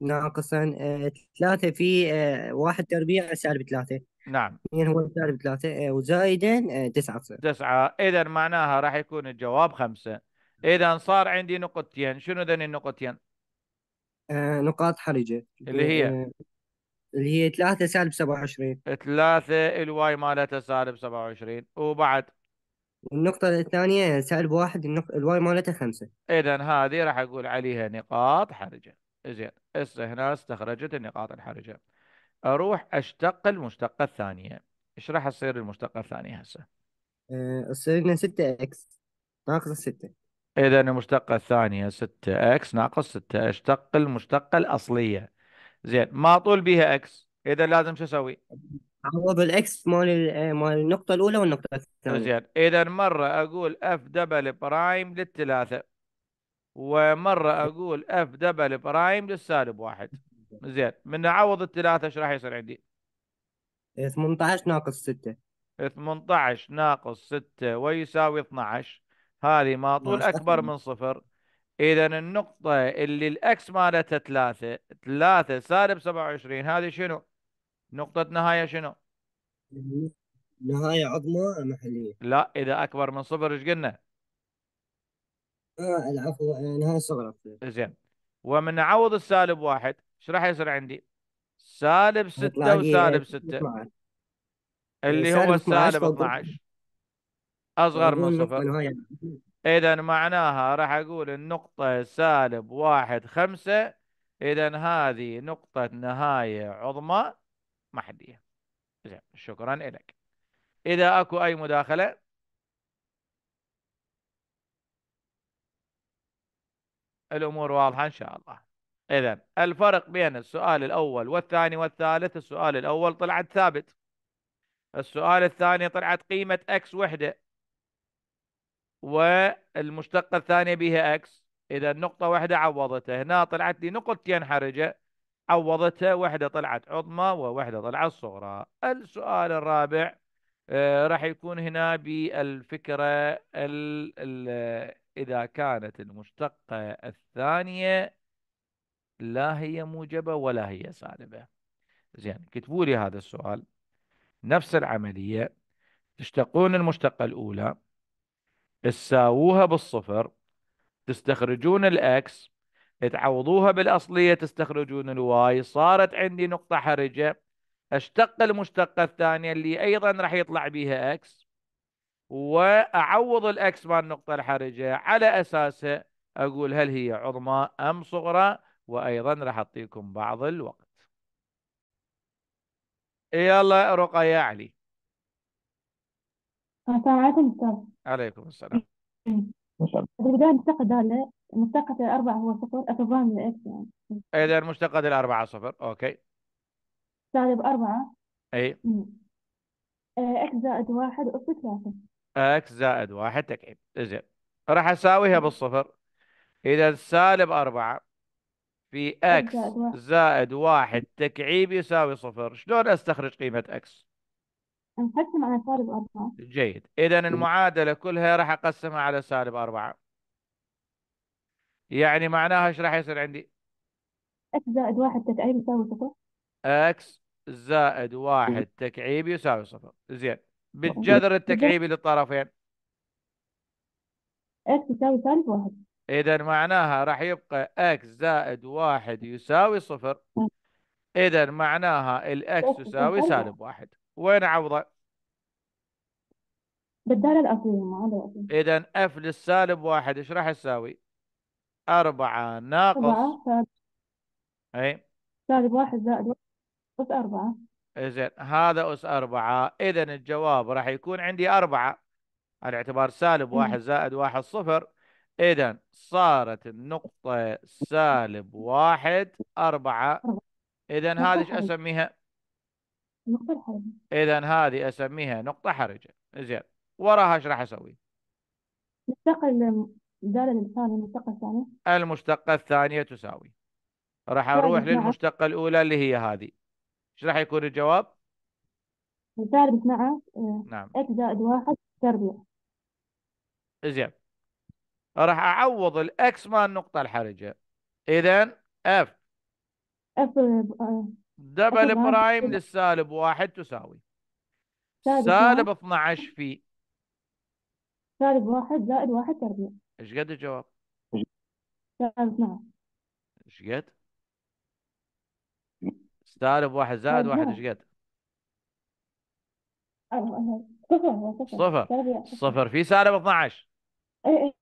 ناقصا آه، ثلاثة في آه، واحد تربيع سالب ثلاثة نعم اثنين هو سالب ثلاثة وزائدا تسعة تصير تسعة إذا معناها راح يكون الجواب خمسة إذا صار عندي نقطتين شنو ذني النقطتين؟ نقاط حرجة اللي هي اللي هي 3 سالب 27 3 الواي مالتها سالب 27 وبعد والنقطة الثانية سالب واحد النق... الواي مالته خمسة إذا هذه راح أقول عليها نقاط حرجة زين هسه هنا استخرجت النقاط الحرجة أروح أشتق المشتقة الثانية إيش راح تصير المشتقة الثانية هسه؟ تصير آه، لنا 6 إكس ناقص 6 إذا المشتقة الثانية 6 إكس ناقص 6 أشتق المشتقة الأصلية زين ما طول بيها إكس إذا لازم شو أسوي؟ هو بالاكس مال آه، مال النقطة الأولى والنقطة طيب، الثانية زين إذا مرة أقول اف دبل برايم للثلاثة ومرة أقول اف دبل برايم للسالب واحد زين من أعوض الثلاثة إيش راح يصير عندي؟ 18 ناقص 6 18 ناقص 6 ويساوي 12 هذه ما طول أكبر من صفر إذا النقطة اللي الأكس مالتها 3 3 سالب 27 هذه شنو؟ نقطة نهاية شنو؟ نهاية عظمى محلية لا إذا أكبر من صفر إيش قلنا؟ آه العفو آه، نهاية صغرى زين ومن عوض السالب واحد إيش راح يصير عندي؟ سالب ستة وسالب ستة اللي آه، هو السالب 12 أصغر من صفر إذا معناها راح أقول النقطة سالب واحد خمسة إذا هذه نقطة نهاية عظمى محلية زين شكرا لك إذا أكو أي مداخلة الأمور واضحة إن شاء الله إذا الفرق بين السؤال الأول والثاني والثالث السؤال الأول طلعت ثابت السؤال الثاني طلعت قيمة x وحدة والمشتقة الثانية بها x إذا نقطة واحدة عوضتها هنا طلعت لي نقطتين حرجة عوضتها واحدة طلعت عظمى وواحدة طلعت صغرى السؤال الرابع آه، راح يكون هنا بالفكرة الـ الـ إذا كانت المشتقة الثانية لا هي موجبة ولا هي سالبة زين كتبوا لي هذا السؤال نفس العملية تشتقون المشتقة الأولى تساووها بالصفر تستخرجون الأكس تعوضوها بالأصلية تستخرجون الواي صارت عندي نقطة حرجة اشتق المشتقة الثانية اللي أيضا راح يطلع بيها اكس وأعوض الاكس مال النقطة الحرجة على أساسها أقول هل هي عظمى أم صغرى وأيضا راح أعطيكم بعض الوقت يلا رقى يا علي السلام عليكم عليكم السلام ما شاء الله البدايه مفتقده الاربعه هو صفر الرابع من يعني اذا مشتقه الاربعه صفر اوكي سالب اربعه اي آه، اكس زائد واحد أس ثلاثة اكس زائد واحد تكعيب زين راح اساويها بالصفر اذا سالب اربعه في اكس زائد واحد تكعيب يساوي صفر شلون استخرج قيمه اكس نقسم على سالب أربعة جيد إذا المعادلة كلها راح أقسمها على سالب أربعة يعني معناها إيش راح يصير عندي؟ إكس زائد واحد تكعيب يساوي صفر إكس زائد واحد تكعيب يساوي صفر زين بالجذر التكعيبي للطرفين إكس يساوي سالب واحد إذا معناها راح يبقى إكس زائد واحد يساوي صفر إذا معناها الإكس يساوي سالب واحد وين عوضه؟ بالدالة الأصلية ما إذا اف للسالب واحد ايش راح يساوي؟ أربعة ناقص أربعة سالب أي سالب واحد زائد واحد أس أربعة زين هذا أس أربعة إذا الجواب راح يكون عندي أربعة على اعتبار سالب واحد زائد واحد صفر إذا صارت النقطة سالب واحد أربعة إذا هذه ايش أسميها؟ نقطة حرجة إذا هذه أسميها نقطة حرجة زين وراها إيش راح أسوي؟ مشتقة الدالة الثانية المشتقة الثانية المشتقة الثانية تساوي راح أروح للمشتقة الأولى اللي هي هذه إيش راح يكون الجواب؟ ثالث مع نعم إكس إيه، زائد واحد تربيع زين راح أعوض الإكس مال النقطة الحرجة إذا اف آه، إف دبل برايم للسالب واحد تساوي سالب, 12 في سالب واحد زائد واحد تربيع ايش قد الجواب؟ سالب 12 ايش قد؟ سالب واحد زائد واحد ايش قد؟ صفر صفر صفر في سالب 12 إيه، إيه.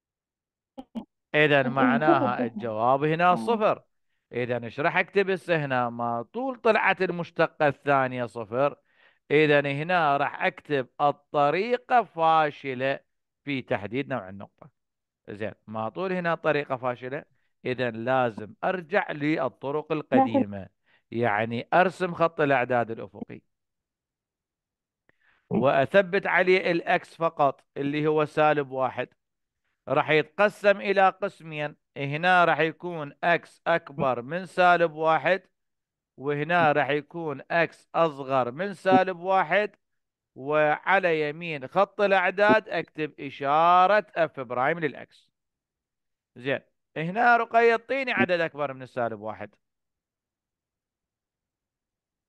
اذا معناها الجواب هنا صفر اذا ايش راح اكتب هسه هنا ما طول طلعت المشتقه الثانيه صفر اذا هنا راح اكتب الطريقه فاشله في تحديد نوع النقطه زين ما طول هنا طريقه فاشله اذا لازم ارجع للطرق القديمه يعني ارسم خط الاعداد الافقي واثبت عليه الاكس فقط اللي هو سالب واحد راح يتقسم الى قسمين هنا راح يكون اكس اكبر من سالب واحد وهنا راح يكون اكس اصغر من سالب واحد وعلى يمين خط الاعداد اكتب اشاره اف برايم للاكس زين هنا رقيه اعطيني عدد اكبر من السالب واحد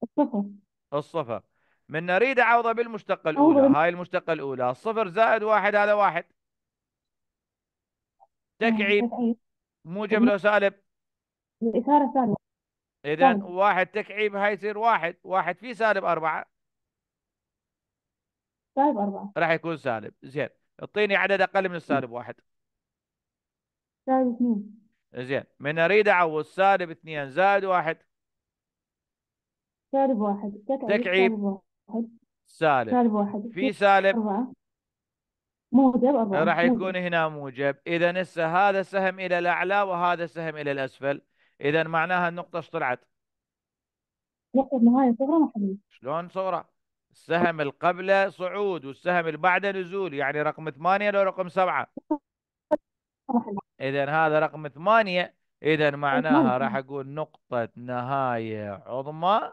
الصفر الصفر من نريد عوضه بالمشتقه الاولى أوه. هاي المشتقه الاولى صفر زائد واحد هذا واحد تكعيب موجب له سالب الإثارة سالب إذا واحد تكعيب هاي يصير واحد واحد في سالب أربعة سالب أربعة راح يكون سالب زين اعطيني عدد أقل من السالب واحد سالب اثنين زين من أريد أعوض سالب اثنين زائد واحد سالب واحد تكعيب, تكعيب. سالب واحد سالب, سالب واحد في سالب أربعة موجب راح يكون هنا موجب اذا هسه هذا سهم الى الاعلى وهذا سهم الى الاسفل اذا معناها النقطه ايش طلعت؟ نقطه نهايه صغرى محليه شلون صغرى؟ السهم القبله صعود والسهم اللي بعده نزول يعني رقم 8 لو رقم 7 اذا هذا رقم 8 اذا معناها راح اقول نقطه نهايه عظمى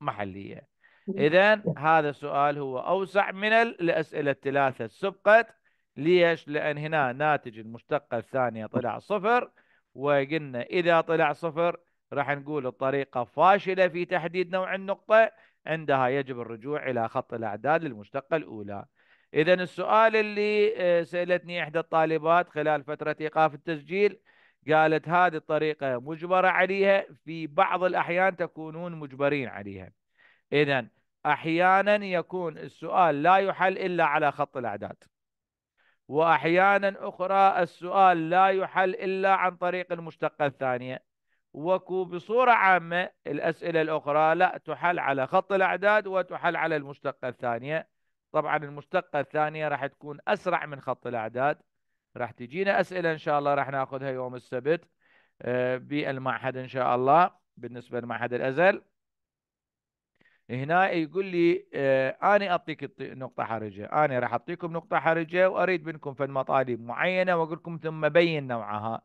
محليه اذا هذا السؤال هو اوسع من الاسئله الثلاثه السبقت ليش؟ لأن هنا ناتج المشتقة الثانية طلع صفر وقلنا إذا طلع صفر راح نقول الطريقة فاشلة في تحديد نوع النقطة عندها يجب الرجوع إلى خط الأعداد للمشتقة الأولى إذا السؤال اللي آه، سألتني إحدى الطالبات خلال فترة إيقاف التسجيل قالت هذه الطريقة مجبرة عليها في بعض الأحيان تكونون مجبرين عليها إذا أحيانا يكون السؤال لا يحل إلا على خط الأعداد وأحيانا أخرى السؤال لا يحل إلا عن طريق المشتقة الثانية وكو بصورة عامة الأسئلة الأخرى لا تحل على خط الأعداد وتحل على المشتقة الثانية طبعا المشتقة الثانية راح تكون أسرع من خط الأعداد راح تجينا أسئلة إن شاء الله راح ناخذها يوم السبت آه، بالمعهد إن شاء الله بالنسبة لمعهد الأزل هنا يقول لي آه انا اعطيك نقطه حرجه انا راح اعطيكم نقطه حرجه واريد منكم في المطالب معينه واقول لكم ثم بين نوعها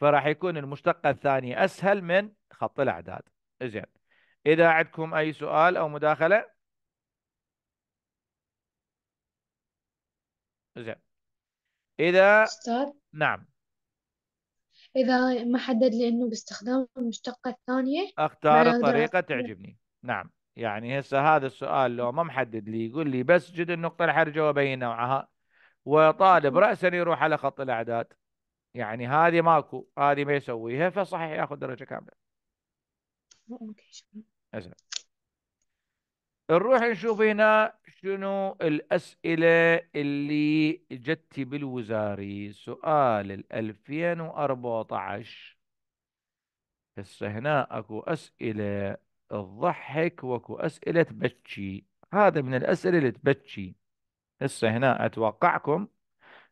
فراح يكون المشتقه الثانيه اسهل من خط الاعداد زين اذا عندكم اي سؤال او مداخله زين اذا استاذ نعم اذا ما حدد لي انه باستخدام المشتقه الثانيه اختار الطريقه تعجبني نعم يعني هسه هذا السؤال لو ما محدد لي يقول لي بس جد النقطة الحرجة وبين نوعها وطالب رأسا يروح على خط الأعداد يعني هذه ماكو هذه ما يسويها فصحيح ياخذ درجة كاملة اوكي شكرا نروح نشوف هنا شنو الأسئلة اللي جت بالوزاري سؤال ال 2014 هسه هنا اكو أسئلة تضحك واكو اسئله تبكي هذا من الاسئله اللي تبكي هسه هنا اتوقعكم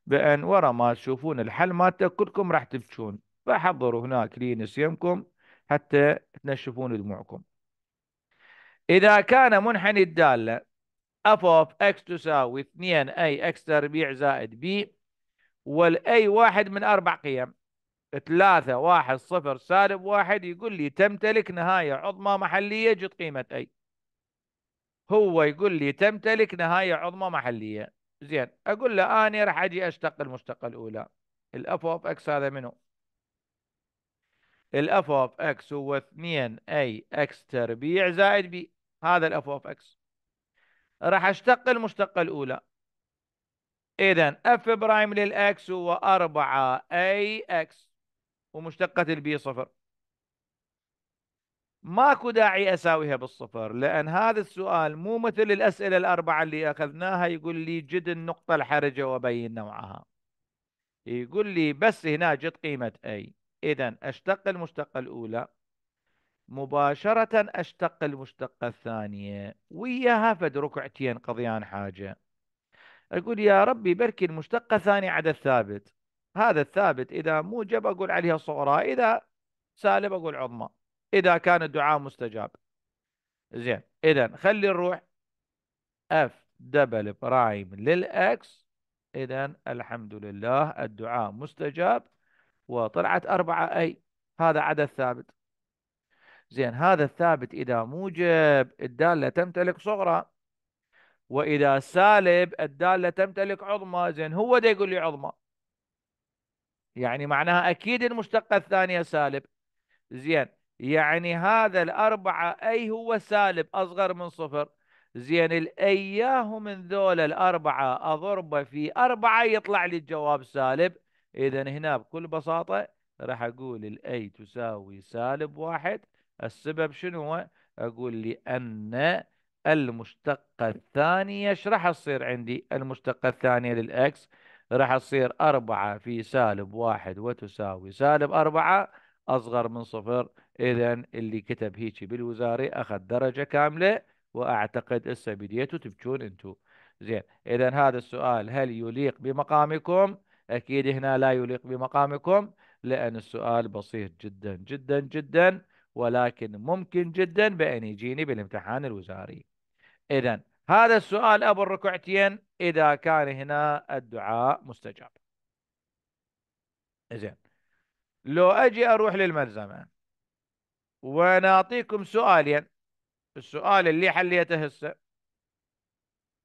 بان ورا ما تشوفون الحل مالته كلكم راح تبكون فحضروا هناك لنسيمكم حتى تنشفون دموعكم اذا كان منحني الداله اف اوف اكس تساوي 2 اي اكس تربيع زائد بي والاي واحد من اربع قيم 3 1 0 سالب 1 يقول لي تمتلك نهاية عظمى محلية جد قيمة أي هو يقول لي تمتلك نهاية عظمى محلية زين أقول له أنا راح أجي أشتق المشتقة الأولى الأف أوف إكس هذا منو؟ الأف أوف إكس هو 2 أي إكس تربيع زائد بي هذا الأف أوف إكس راح أشتق المشتقة الأولى إذا اف برايم للإكس هو 4 أي إكس ومشتقة البي صفر ماكو داعي أساويها بالصفر لأن هذا السؤال مو مثل الأسئلة الأربعة اللي أخذناها يقول لي جد النقطة الحرجة وبين نوعها يقول لي بس هنا جد قيمة اي إذا أشتق المشتقة الأولى مباشرة أشتق المشتقة الثانية وياها فد ركعتين قضيان حاجة أقول يا ربي بركي المشتقة الثانية عدد ثابت هذا الثابت إذا موجب أقول عليها صغرى إذا سالب أقول عظمى إذا كان الدعاء مستجاب زين إذا خلي نروح اف دبل برايم للإكس إذا الحمد لله الدعاء مستجاب وطلعت أربعة أي هذا عدد ثابت زين هذا الثابت إذا موجب الدالة تمتلك صغرى وإذا سالب الدالة تمتلك عظمى زين هو ده يقول لي عظمى يعني معناها أكيد المشتقة الثانية سالب زين يعني هذا الأربعة أي هو سالب أصغر من صفر زين الأياه من ذول الأربعة أضربه في أربعة يطلع لي الجواب سالب إذا هنا بكل بساطة راح أقول الأي تساوي سالب واحد السبب شنو أقول لي أن المشتقة الثانية ايش راح تصير عندي المشتقة الثانية للإكس راح تصير أربعة في سالب واحد وتساوي سالب أربعة أصغر من صفر إذا اللي كتب هيجي بالوزاري أخذ درجة كاملة وأعتقد هسه بديتوا تبكون أنتو زين إذا هذا السؤال هل يليق بمقامكم؟ أكيد هنا لا يليق بمقامكم لأن السؤال بسيط جدا جدا جدا ولكن ممكن جدا بأن يجيني بالامتحان الوزاري إذا هذا السؤال أبو الركعتين إذا كان هنا الدعاء مستجاب زين لو أجي أروح للملزمة ونعطيكم سؤالين السؤال اللي حليته هسه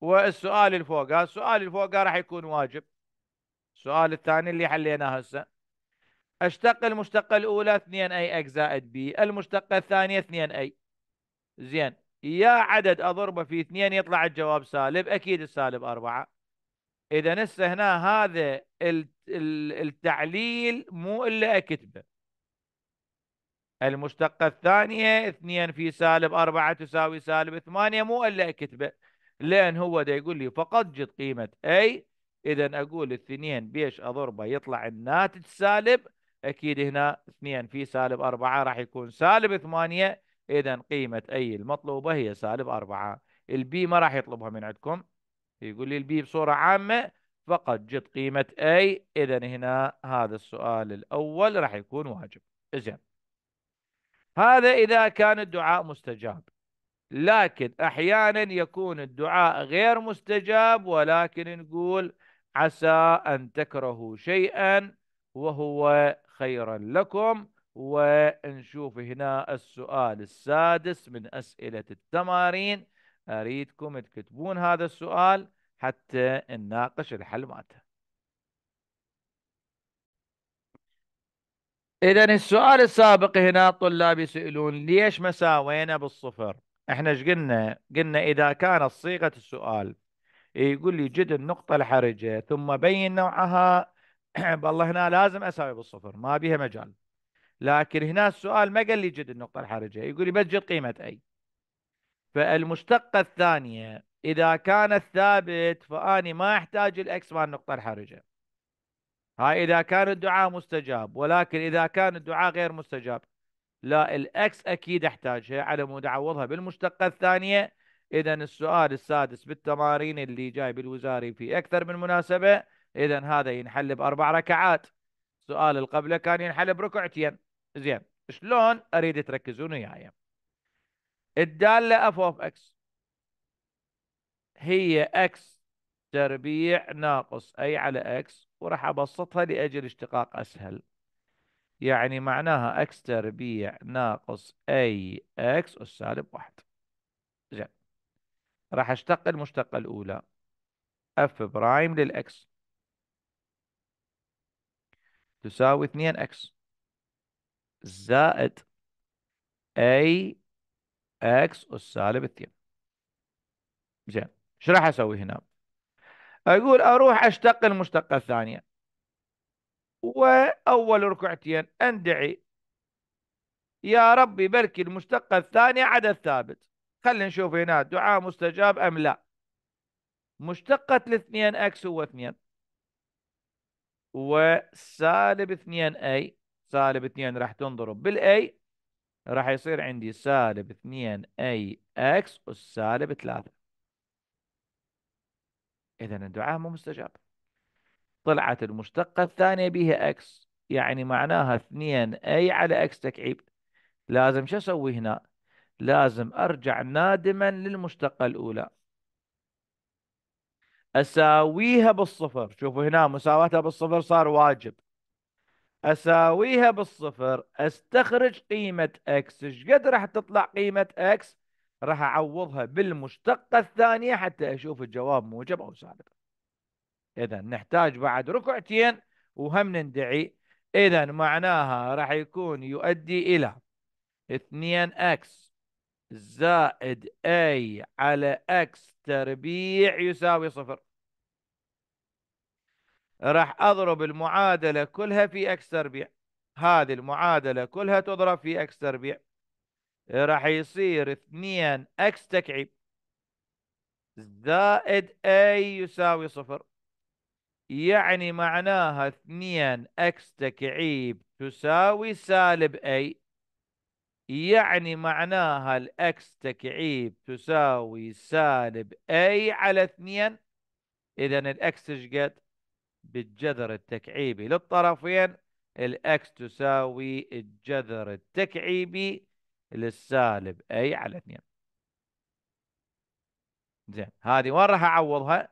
والسؤال اللي السؤال اللي راح يكون واجب السؤال الثاني اللي حليناه هسه اشتق المشتقة الأولى 2 أي زائد بي المشتقة الثانية 2 أي زين يا عدد اضربه في اثنين يطلع الجواب سالب اكيد السالب اربعه اذا هسه هنا هذا التعليل مو الا اكتبه المشتقه الثانيه اثنين في سالب اربعه تساوي سالب ثمانيه مو الا اكتبه لان هو ده يقول لي فقط جد قيمه اي اذا اقول اثنين بيش اضربه يطلع الناتج سالب اكيد هنا اثنين في سالب اربعه راح يكون سالب ثمانيه إذا قيمة أي المطلوبة هي سالب أربعة البي ما راح يطلبها من عندكم يقول لي البي بصورة عامة فقط جد قيمة أي إذا هنا هذا السؤال الأول راح يكون واجب زين هذا إذا كان الدعاء مستجاب لكن أحيانا يكون الدعاء غير مستجاب ولكن نقول عسى أن تكرهوا شيئا وهو خيرا لكم ونشوف هنا السؤال السادس من أسئلة التمارين أريدكم تكتبون هذا السؤال حتى نناقش الحل مالته إذا السؤال السابق هنا الطلاب يسألون ليش ما ساوينا بالصفر؟ احنا ايش قلنا؟ قلنا إذا كانت صيغة السؤال يقول لي جد النقطة الحرجة ثم بين نوعها بالله هنا لازم أساوي بالصفر ما بيها مجال لكن هنا السؤال ما قال لي جد النقطة الحرجة يقول لي بس جد قيمة أي فالمشتقة الثانية إذا كان الثابت فأني ما أحتاج الإكس مال النقطة الحرجة هاي إذا كان الدعاء مستجاب ولكن إذا كان الدعاء غير مستجاب لا الإكس أكيد أحتاجها على مود أعوضها بالمشتقة الثانية إذا السؤال السادس بالتمارين اللي جاي بالوزاري في أكثر من مناسبة إذا هذا ينحل بأربع ركعات السؤال القبلة كان ينحل بركعتين زين شلون اريد تركزون وياي الداله اف اوف اكس هي اكس تربيع ناقص اي على اكس وراح ابسطها لاجل اشتقاق اسهل يعني معناها اكس تربيع ناقص اي اكس السالب واحد زين راح اشتق المشتقه الاولى اف برايم للاكس تساوي 2 اكس زائد اي اكس أس سالب 2 زين ايش راح اسوي هنا؟ اقول اروح اشتق المشتقه الثانيه واول ركعتين اندعي يا ربي بركي المشتقه الثانيه عدد ثابت خلينا نشوف هنا دعاء مستجاب ام لا مشتقه الاثنين اكس هو اثنين وسالب اثنين اي سالب 2 راح تنضرب بالاي راح يصير عندي سالب 2 اي اكس اس سالب 3 اذا الدعاء مو مستجاب طلعت المشتقة الثانية بها اكس يعني معناها 2 اي على اكس تكعيب لازم شو اسوي هنا لازم ارجع نادما للمشتقة الاولى اساويها بالصفر شوفوا هنا مساواتها بالصفر صار واجب اساويها بالصفر استخرج قيمه اكس ايش قد راح تطلع قيمه اكس راح اعوضها بالمشتقه الثانيه حتى اشوف الجواب موجب او سالب اذا نحتاج بعد ركعتين وهم ندعي اذا معناها راح يكون يؤدي الى 2 اكس زائد اي على اكس تربيع يساوي صفر راح اضرب المعادله كلها في اكس تربيع هذه المعادله كلها تضرب في اكس تربيع راح يصير 2 اكس تكعيب زائد اي يساوي صفر يعني معناها 2 اكس تكعيب تساوي سالب اي يعني معناها الاكس تكعيب تساوي سالب اي على 2 اذا الاكس ايش قد؟ بالجذر التكعيبي للطرفين الأكس تساوي الجذر التكعيبي للسالب أي على 2 زين هذه وين راح أعوضها؟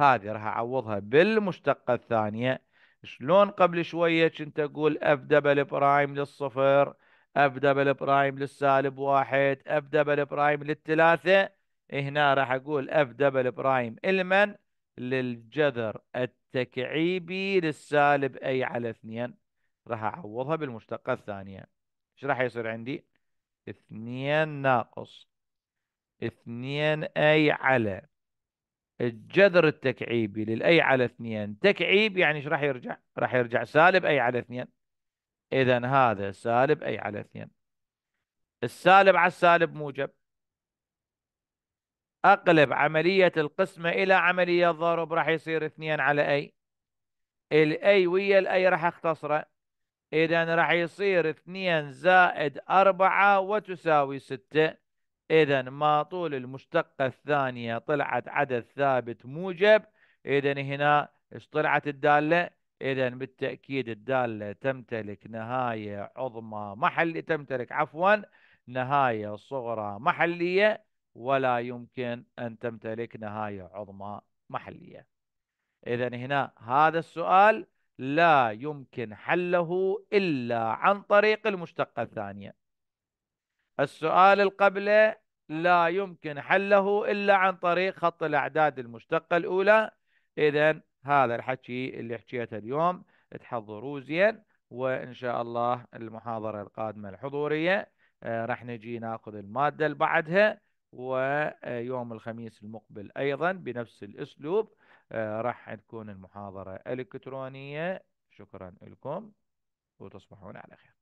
هذه راح أعوضها بالمشتقة الثانية شلون قبل شوية كنت أقول اف دبل برايم للصفر اف دبل برايم للسالب واحد اف دبل برايم للثلاثة هنا راح أقول اف دبل برايم لمن؟ للجذر التكعيبي تكعيبي للسالب أي على اثنين راح أعوضها بالمشتقة الثانية إيش راح يصير عندي؟ اثنين ناقص اثنين أي على الجذر التكعيبي للأي على اثنين تكعيب يعني إيش راح يرجع؟ راح يرجع سالب أي على اثنين إذا هذا سالب أي على اثنين السالب على السالب موجب اقلب عملية القسمة الى عملية ضرب راح يصير اثنين على اي الاي ويا الاي راح اختصره اذا راح يصير اثنين زائد اربعة وتساوي ستة اذا ما طول المشتقة الثانية طلعت عدد ثابت موجب اذا هنا ايش طلعت الدالة اذا بالتأكيد الدالة تمتلك نهاية عظمى محل تمتلك عفوا نهاية صغرى محلية ولا يمكن أن تمتلك نهاية عظمى محلية إذا هنا هذا السؤال لا يمكن حله إلا عن طريق المشتقة الثانية السؤال القبله لا يمكن حله إلا عن طريق خط الأعداد المشتقة الأولى إذا هذا الحكي اللي حكيته اليوم تحضروه زين وإن شاء الله المحاضرة القادمة الحضورية آه، راح نجي ناخذ المادة اللي بعدها ويوم الخميس المقبل أيضا بنفس الأسلوب آه، راح تكون المحاضرة إلكترونية شكرا لكم وتصبحون على خير